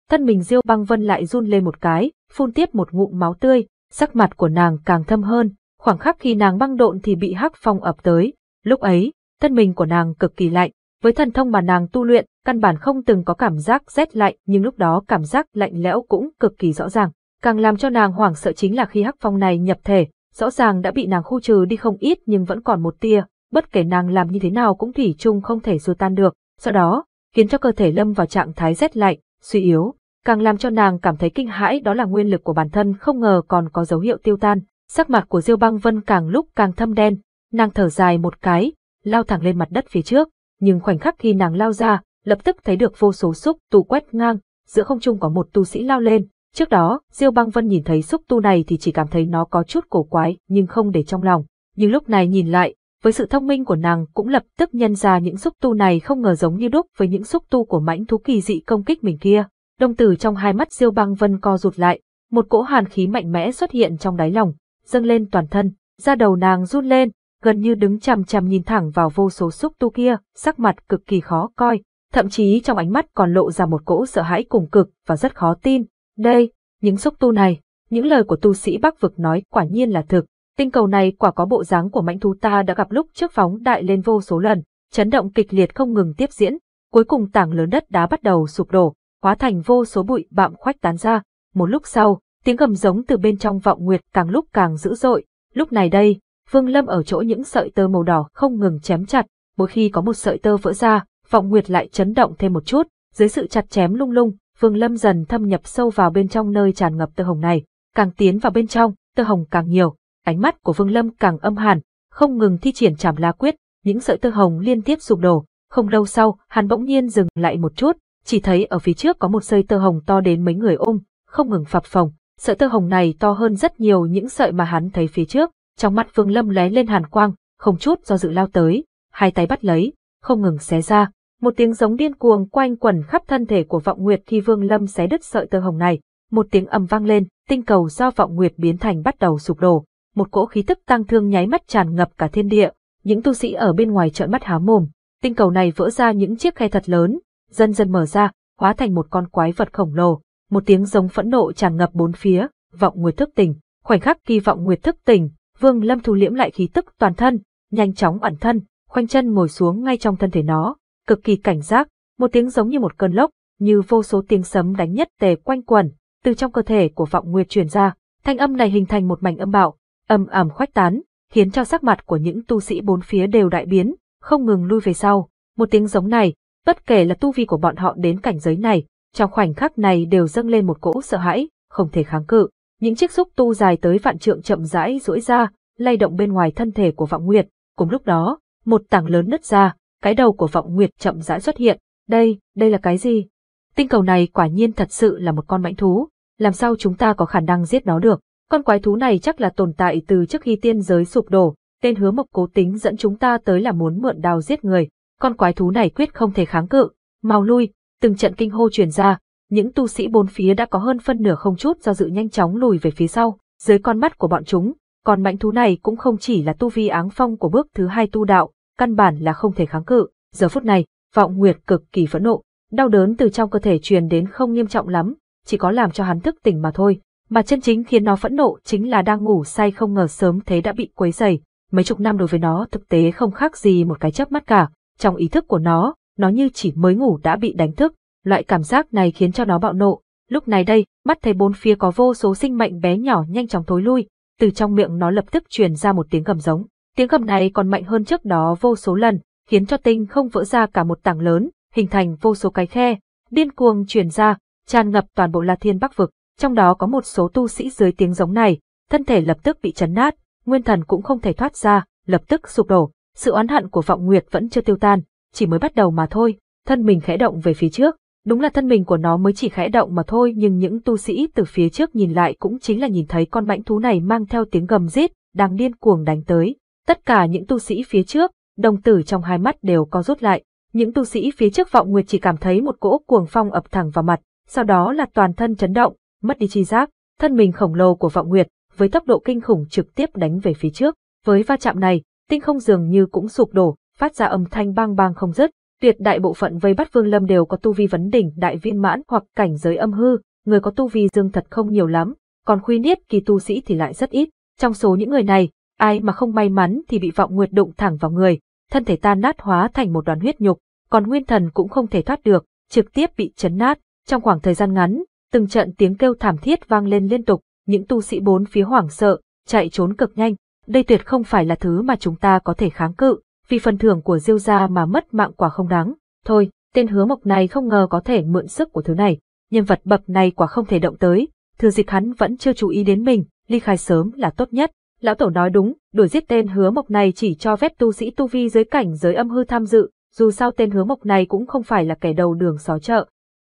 thân mình Diêu Băng Vân lại run lên một cái, phun tiếp một ngụm máu tươi, sắc mặt của nàng càng thâm hơn, khoảng khắc khi nàng băng độn thì bị hắc phong ập tới, lúc ấy, thân mình của nàng cực kỳ lạnh, với thần thông mà nàng tu luyện, căn bản không từng có cảm giác rét lạnh, nhưng lúc đó cảm giác lạnh lẽo cũng cực kỳ rõ ràng, càng làm cho nàng hoảng sợ chính là khi hắc phong này nhập thể, rõ ràng đã bị nàng khu trừ đi không ít nhưng vẫn còn một tia, bất kể nàng làm như thế nào cũng thủy chung không thể xua tan được, sau đó, khiến cho cơ thể lâm vào trạng thái rét lạnh, suy yếu, càng làm cho nàng cảm thấy kinh hãi đó là nguyên lực của bản thân không ngờ còn có dấu hiệu tiêu tan, sắc mặt của Diêu Băng Vân càng lúc càng thâm đen, nàng thở dài một cái, lao thẳng lên mặt đất phía trước, nhưng khoảnh khắc khi nàng lao ra, lập tức thấy được vô số xúc tu quét ngang, giữa không trung có một tu sĩ lao lên, trước đó, Diêu Băng Vân nhìn thấy xúc tu này thì chỉ cảm thấy nó có chút cổ quái nhưng không để trong lòng, nhưng lúc này nhìn lại, với sự thông minh của nàng cũng lập tức nhân ra những xúc tu này không ngờ giống như đúc với những xúc tu của mãnh thú kỳ dị công kích mình kia. Đông tử trong hai mắt Diêu Băng Vân co rụt lại, một cỗ hàn khí mạnh mẽ xuất hiện trong đáy lòng, dâng lên toàn thân, da đầu nàng run lên, gần như đứng chằm chằm nhìn thẳng vào vô số xúc tu kia, sắc mặt cực kỳ khó coi, thậm chí trong ánh mắt còn lộ ra một cỗ sợ hãi cùng cực và rất khó tin. Đây, những xúc tu này, những lời của tu sĩ Bắc vực nói quả nhiên là thực, Tinh cầu này quả có bộ dáng của mãnh thú ta đã gặp lúc trước phóng đại lên vô số lần, chấn động kịch liệt không ngừng tiếp diễn, cuối cùng tảng lớn đất đá bắt đầu sụp đổ, hóa thành vô số bụi bặm khoách tán ra. Một lúc sau, tiếng gầm giống từ bên trong vọng nguyệt càng lúc càng dữ dội, lúc này đây, Vương Lâm ở chỗ những sợi tơ màu đỏ không ngừng chém chặt, mỗi khi có một sợi tơ vỡ ra, vọng nguyệt lại chấn động thêm một chút, dưới sự chặt chém lung lung, Vương Lâm dần thâm nhập sâu vào bên trong nơi tràn ngập tơ hồng này, càng tiến vào bên trong, tơ hồng càng nhiều, ánh mắt của Vương Lâm càng âm hàn, không ngừng thi triển chảm la quyết, những sợi tơ hồng liên tiếp sụp đổ, không lâu sau, hắn bỗng nhiên dừng lại một chút, chỉ thấy ở phía trước có một sợi tơ hồng to đến mấy người ôm, không ngừng phập phồng, sợi tơ hồng này to hơn rất nhiều những sợi mà hắn thấy phía trước, trong mắt Vương Lâm lóe lên hàn quang, không chút do dự lao tới, hai tay bắt lấy, không ngừng xé ra, một tiếng giống điên cuồng quanh quẩn khắp thân thể của Vọng Nguyệt khi Vương Lâm xé đứt sợi tơ hồng này, một tiếng ầm vang lên, tinh cầu do Vọng Nguyệt biến thành bắt đầu sụp đổ, một cỗ khí tức tăng thương nháy mắt tràn ngập cả thiên địa, những tu sĩ ở bên ngoài trợn mắt há mồm, tinh cầu này vỡ ra những chiếc khe thật lớn, dần dần mở ra, hóa thành một con quái vật khổng lồ, một tiếng giống phẫn nộ tràn ngập bốn phía, vọng nguyệt thức tỉnh, khoảnh khắc kỳ vọng nguyệt thức tỉnh, Vương Lâm thu liễm lại khí tức toàn thân, nhanh chóng ẩn thân, khoanh chân ngồi xuống ngay trong thân thể nó, cực kỳ cảnh giác, một tiếng giống như một cơn lốc, như vô số tiếng sấm đánh nhất tề quanh quẩn, từ trong cơ thể của vọng nguyệt truyền ra, thanh âm này hình thành một mảnh âm bạo, âm ầm khoách tán, khiến cho sắc mặt của những tu sĩ bốn phía đều đại biến, không ngừng lui về sau. Một tiếng giống này, bất kể là tu vi của bọn họ đến cảnh giới này, trong khoảnh khắc này đều dâng lên một cỗ sợ hãi, không thể kháng cự. Những chiếc xúc tu dài tới vạn trượng chậm rãi duỗi ra, lay động bên ngoài thân thể của Vọng Nguyệt, cùng lúc đó, một tảng lớn nứt ra, cái đầu của Vọng Nguyệt chậm rãi xuất hiện. Đây, đây là cái gì? Tinh cầu này quả nhiên thật sự là một con mãnh thú, làm sao chúng ta có khả năng giết nó được? Con quái thú này chắc là tồn tại từ trước khi tiên giới sụp đổ, tên hứa mộc cố tính dẫn chúng ta tới là muốn mượn đào giết người. Con quái thú này quyết không thể kháng cự, mau lui, từng trận kinh hô truyền ra, những tu sĩ bốn phía đã có hơn phân nửa không chút do dự nhanh chóng lùi về phía sau, dưới con mắt của bọn chúng, còn mãnh thú này cũng không chỉ là tu vi áng phong của bước thứ hai tu đạo, căn bản là không thể kháng cự. Giờ phút này, Vọng Nguyệt cực kỳ phẫn nộ, đau đớn từ trong cơ thể truyền đến không nghiêm trọng lắm, chỉ có làm cho hắn thức tỉnh mà thôi, mà chân chính khiến nó phẫn nộ chính là đang ngủ say không ngờ sớm thế đã bị quấy rầy. Mấy chục năm đối với nó thực tế không khác gì một cái chớp mắt cả. Trong ý thức của nó, nó như chỉ mới ngủ đã bị đánh thức. Loại cảm giác này khiến cho nó bạo nộ. Lúc này đây, mắt thấy bốn phía có vô số sinh mệnh bé nhỏ nhanh chóng thối lui. Từ trong miệng nó lập tức truyền ra một tiếng gầm giống. Tiếng gầm này còn mạnh hơn trước đó vô số lần, khiến cho tinh không vỡ ra cả một tảng lớn, hình thành vô số cái khe, điên cuồng truyền ra, tràn ngập toàn bộ La Thiên Bắc vực trong đó có một số tu sĩ dưới tiếng giống này, thân thể lập tức bị chấn nát, nguyên thần cũng không thể thoát ra, lập tức sụp đổ. Sự oán hận của Vọng Nguyệt vẫn chưa tiêu tan, chỉ mới bắt đầu mà thôi, thân mình khẽ động về phía trước, đúng là thân mình của nó mới chỉ khẽ động mà thôi nhưng những tu sĩ từ phía trước nhìn lại cũng chính là nhìn thấy con mãnh thú này mang theo tiếng gầm rít, đang điên cuồng đánh tới. Tất cả những tu sĩ phía trước, đồng tử trong hai mắt đều co rút lại, những tu sĩ phía trước Vọng Nguyệt chỉ cảm thấy một cỗ cuồng phong ập thẳng vào mặt, sau đó là toàn thân chấn động, mất đi chi giác, thân mình khổng lồ của vọng nguyệt, với tốc độ kinh khủng trực tiếp đánh về phía trước. Với va chạm này, tinh không dường như cũng sụp đổ, phát ra âm thanh bang bang không dứt. Tuyệt đại bộ phận vây bắt Vương Lâm đều có tu vi vấn đỉnh đại viên mãn hoặc cảnh giới âm hư, người có tu vi dương thật không nhiều lắm, còn khuy niết kỳ tu sĩ thì lại rất ít. Trong số những người này, ai mà không may mắn thì bị vọng nguyệt đụng thẳng vào người, thân thể tan nát hóa thành một đoàn huyết nhục, còn nguyên thần cũng không thể thoát được, trực tiếp bị chấn nát. Trong khoảng thời gian ngắn, từng trận tiếng kêu thảm thiết vang lên liên tục, những tu sĩ bốn phía hoảng sợ, chạy trốn cực nhanh, đây tuyệt không phải là thứ mà chúng ta có thể kháng cự, vì phần thưởng của Diêu gia mà mất mạng quả không đáng. Thôi, tên hứa mộc này không ngờ có thể mượn sức của thứ này, nhân vật bập này quả không thể động tới, thừa dịch hắn vẫn chưa chú ý đến mình, ly khai sớm là tốt nhất. Lão Tổ nói đúng, đuổi giết tên hứa mộc này chỉ cho phép tu sĩ tu vi dưới cảnh giới âm hư tham dự, dù sao tên hứa mộc này cũng không phải là kẻ đầu đường xó chợ,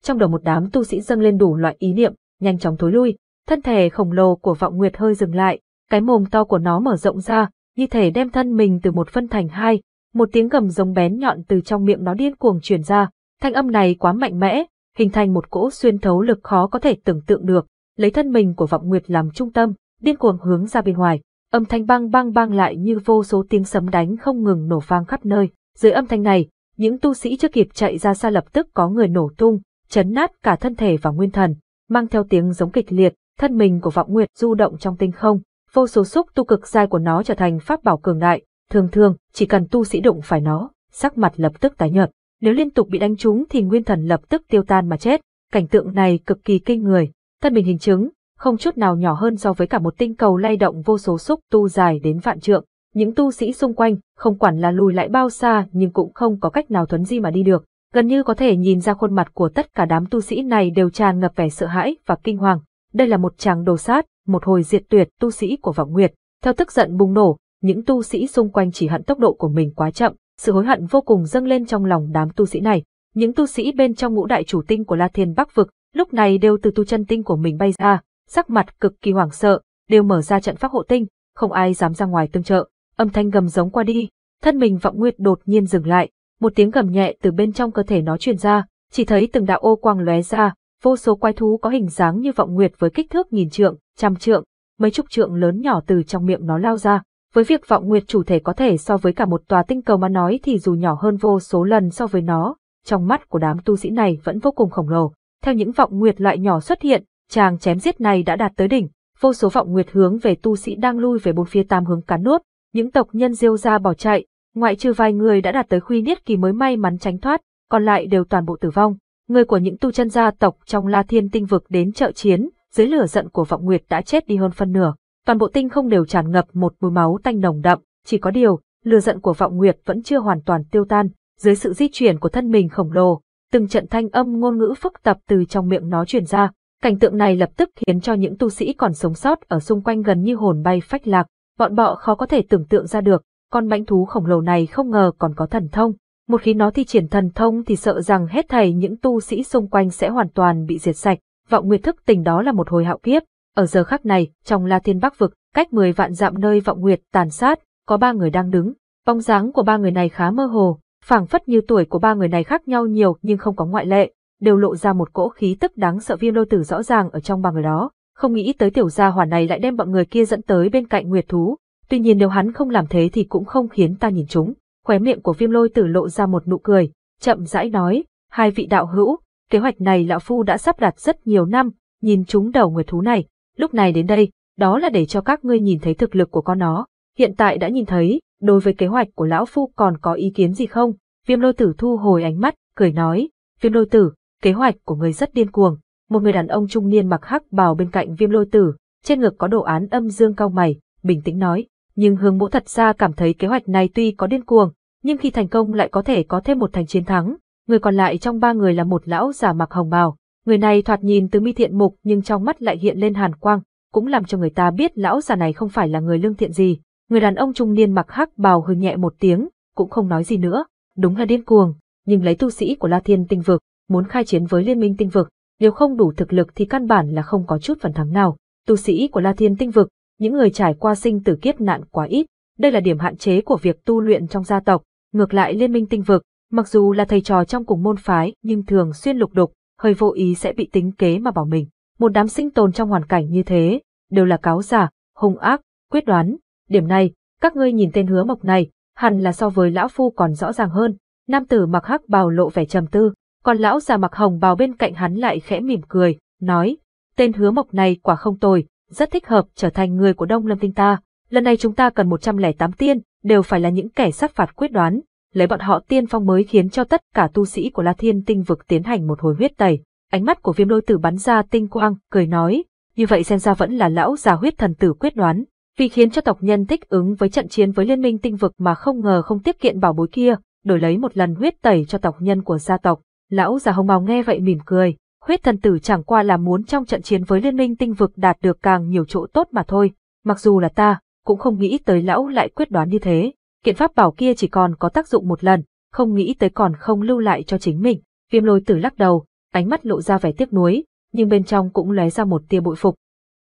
trong đầu một đám tu sĩ dâng lên đủ loại ý niệm, nhanh chóng thối lui, thân thể khổng lồ của vọng nguyệt hơi dừng lại, cái mồm to của nó mở rộng ra, như thể đem thân mình từ một phân thành hai, một tiếng gầm giống bén nhọn từ trong miệng nó điên cuồng truyền ra, thanh âm này quá mạnh mẽ, hình thành một cỗ xuyên thấu lực khó có thể tưởng tượng được, lấy thân mình của vọng nguyệt làm trung tâm, điên cuồng hướng ra bên ngoài, âm thanh băng băng bang lại như vô số tiếng sấm đánh không ngừng nổ vang khắp nơi. Dưới âm thanh này, những tu sĩ chưa kịp chạy ra xa lập tức có người nổ tung, chấn nát cả thân thể và nguyên thần, mang theo tiếng giống kịch liệt, thân mình của Vọng Nguyệt du động trong tinh không, vô số xúc tu cực dai của nó trở thành pháp bảo cường đại, thường thường chỉ cần tu sĩ đụng phải nó, sắc mặt lập tức tái nhợt, nếu liên tục bị đánh trúng thì nguyên thần lập tức tiêu tan mà chết, cảnh tượng này cực kỳ kinh người, thân mình hình chứng, không chút nào nhỏ hơn so với cả một tinh cầu lay động vô số xúc tu dài đến vạn trượng. Những tu sĩ xung quanh, không quản là lùi lại bao xa nhưng cũng không có cách nào thuấn di mà đi được gần như có thể nhìn ra khuôn mặt của tất cả đám tu sĩ này đều tràn ngập vẻ sợ hãi và kinh hoàng. Đây là một tràng đồ sát, một hồi diệt tuyệt tu sĩ của Vọng Nguyệt. Theo tức giận bùng nổ, những tu sĩ xung quanh chỉ hận tốc độ của mình quá chậm, sự hối hận vô cùng dâng lên trong lòng đám tu sĩ này. Những tu sĩ bên trong ngũ đại chủ tinh của La Thiên Bắc Vực lúc này đều từ tu chân tinh của mình bay ra, sắc mặt cực kỳ hoảng sợ, đều mở ra trận pháp hộ tinh, không ai dám ra ngoài tương trợ. Âm thanh gầm giống qua đi, thân mình Vọng Nguyệt đột nhiên dừng lại, một tiếng gầm nhẹ từ bên trong cơ thể nó truyền ra, chỉ thấy từng đạo ô quang lóe ra, vô số quái thú có hình dáng như vọng nguyệt với kích thước nghìn trượng, trăm trượng, mấy chục trượng lớn nhỏ từ trong miệng nó lao ra. Với việc vọng nguyệt chủ thể có thể so với cả một tòa tinh cầu mà nói thì dù nhỏ hơn vô số lần so với nó, trong mắt của đám tu sĩ này vẫn vô cùng khổng lồ. Theo những vọng nguyệt loại nhỏ xuất hiện, chàng chém giết này đã đạt tới đỉnh, vô số vọng nguyệt hướng về tu sĩ đang lui về bốn phía tam hướng cắn nuốt, những tộc nhân diêu ra bỏ chạy, Ngoại trừ vài người đã đạt tới khuy niết kỳ mới may mắn tránh thoát, còn lại đều toàn bộ tử vong. Người của những tu chân gia tộc trong La Thiên Tinh vực đến trợ chiến, dưới lửa giận của Vọng Nguyệt đã chết đi hơn phân nửa. Toàn bộ tinh không đều tràn ngập một mùi máu tanh nồng đậm, chỉ có điều, lửa giận của Vọng Nguyệt vẫn chưa hoàn toàn tiêu tan, dưới sự di chuyển của thân mình khổng lồ, từng trận thanh âm ngôn ngữ phức tạp từ trong miệng nó truyền ra. Cảnh tượng này lập tức khiến cho những tu sĩ còn sống sót ở xung quanh gần như hồn bay phách lạc, bọn bọ khó có thể tưởng tượng ra được, con mãnh thú khổng lồ này không ngờ còn có thần thông. Một khi nó thi triển thần thông thì sợ rằng hết thầy những tu sĩ xung quanh sẽ hoàn toàn bị diệt sạch. Vọng Nguyệt thức tỉnh đó là một hồi hạo kiếp. Ở giờ khắc này, trong La Thiên Bắc vực, cách 10 vạn dặm nơi Vọng Nguyệt tàn sát, có ba người đang đứng. Bóng dáng của ba người này khá mơ hồ, phảng phất như tuổi của ba người này khác nhau nhiều nhưng không có ngoại lệ, đều lộ ra một cỗ khí tức đáng sợ viêm lôi tử rõ ràng ở trong ba người đó. Không nghĩ tới tiểu gia hỏa này lại đem bọn người kia dẫn tới bên cạnh Nguyệt thú, tuy nhiên nếu hắn không làm thế thì cũng không khiến ta nhìn chúng. Khóe miệng của viêm lôi tử lộ ra một nụ cười, chậm rãi nói, hai vị đạo hữu, kế hoạch này lão phu đã sắp đặt rất nhiều năm, nhìn chúng đầu người thú này, lúc này đến đây, đó là để cho các ngươi nhìn thấy thực lực của con nó, hiện tại đã nhìn thấy, đối với kế hoạch của lão phu còn có ý kiến gì không? Viêm lôi tử thu hồi ánh mắt, cười nói, viêm lôi tử, kế hoạch của người rất điên cuồng, một người đàn ông trung niên mặc hắc bào bên cạnh viêm lôi tử, trên ngực có đồ án âm dương cao mày, bình tĩnh nói, nhưng Hướng Vũ thật ra cảm thấy kế hoạch này tuy có điên cuồng, nhưng khi thành công lại có thể có thêm một thành chiến thắng. Người còn lại trong ba người là một lão già mặc hồng bào, người này thoạt nhìn từ mi thiện mục nhưng trong mắt lại hiện lên hàn quang, cũng làm cho người ta biết lão già này không phải là người lương thiện gì. Người đàn ông trung niên mặc hắc bào hừ nhẹ một tiếng, cũng không nói gì nữa, đúng là điên cuồng, nhưng lấy tu sĩ của La Thiên tinh vực, muốn khai chiến với liên minh tinh vực, nếu không đủ thực lực thì căn bản là không có chút phần thắng nào. Tu sĩ của La Thiên tinh vực những người trải qua sinh tử kiếp nạn quá ít, đây là điểm hạn chế của việc tu luyện trong gia tộc, ngược lại liên minh tinh vực, mặc dù là thầy trò trong cùng môn phái nhưng thường xuyên lục đục, hơi vô ý sẽ bị tính kế mà bảo mình. Một đám sinh tồn trong hoàn cảnh như thế, đều là cáo giả, hung ác, quyết đoán. Điểm này, các ngươi nhìn tên hứa mộc này, hẳn là so với lão phu còn rõ ràng hơn. Nam tử mặc hắc bào lộ vẻ trầm tư, còn lão già mặc hồng bào bên cạnh hắn lại khẽ mỉm cười, nói, tên hứa mộc này quả không tồi, rất thích hợp trở thành người của Đông Lâm Tinh ta. Lần này chúng ta cần 108 tiên, đều phải là những kẻ sát phạt quyết đoán, lấy bọn họ tiên phong mới khiến cho tất cả tu sĩ của La Thiên Tinh vực tiến hành một hồi huyết tẩy. Ánh mắt của Viêm Lôi Tử bắn ra tinh quang, cười nói, như vậy xem ra vẫn là lão già huyết thần tử quyết đoán, vì khiến cho tộc nhân thích ứng với trận chiến với liên minh tinh vực mà không ngờ không tiếp kiện bảo bối kia, đổi lấy một lần huyết tẩy cho tộc nhân của gia tộc. Lão già hồng màu nghe vậy mỉm cười, huyết thần tử chẳng qua là muốn trong trận chiến với liên minh tinh vực đạt được càng nhiều chỗ tốt mà thôi. Mặc dù là ta, cũng không nghĩ tới lão lại quyết đoán như thế. Kiện pháp bảo kia chỉ còn có tác dụng một lần, không nghĩ tới còn không lưu lại cho chính mình. Viêm lôi tử lắc đầu, ánh mắt lộ ra vẻ tiếc nuối, nhưng bên trong cũng lóe ra một tia bội phục.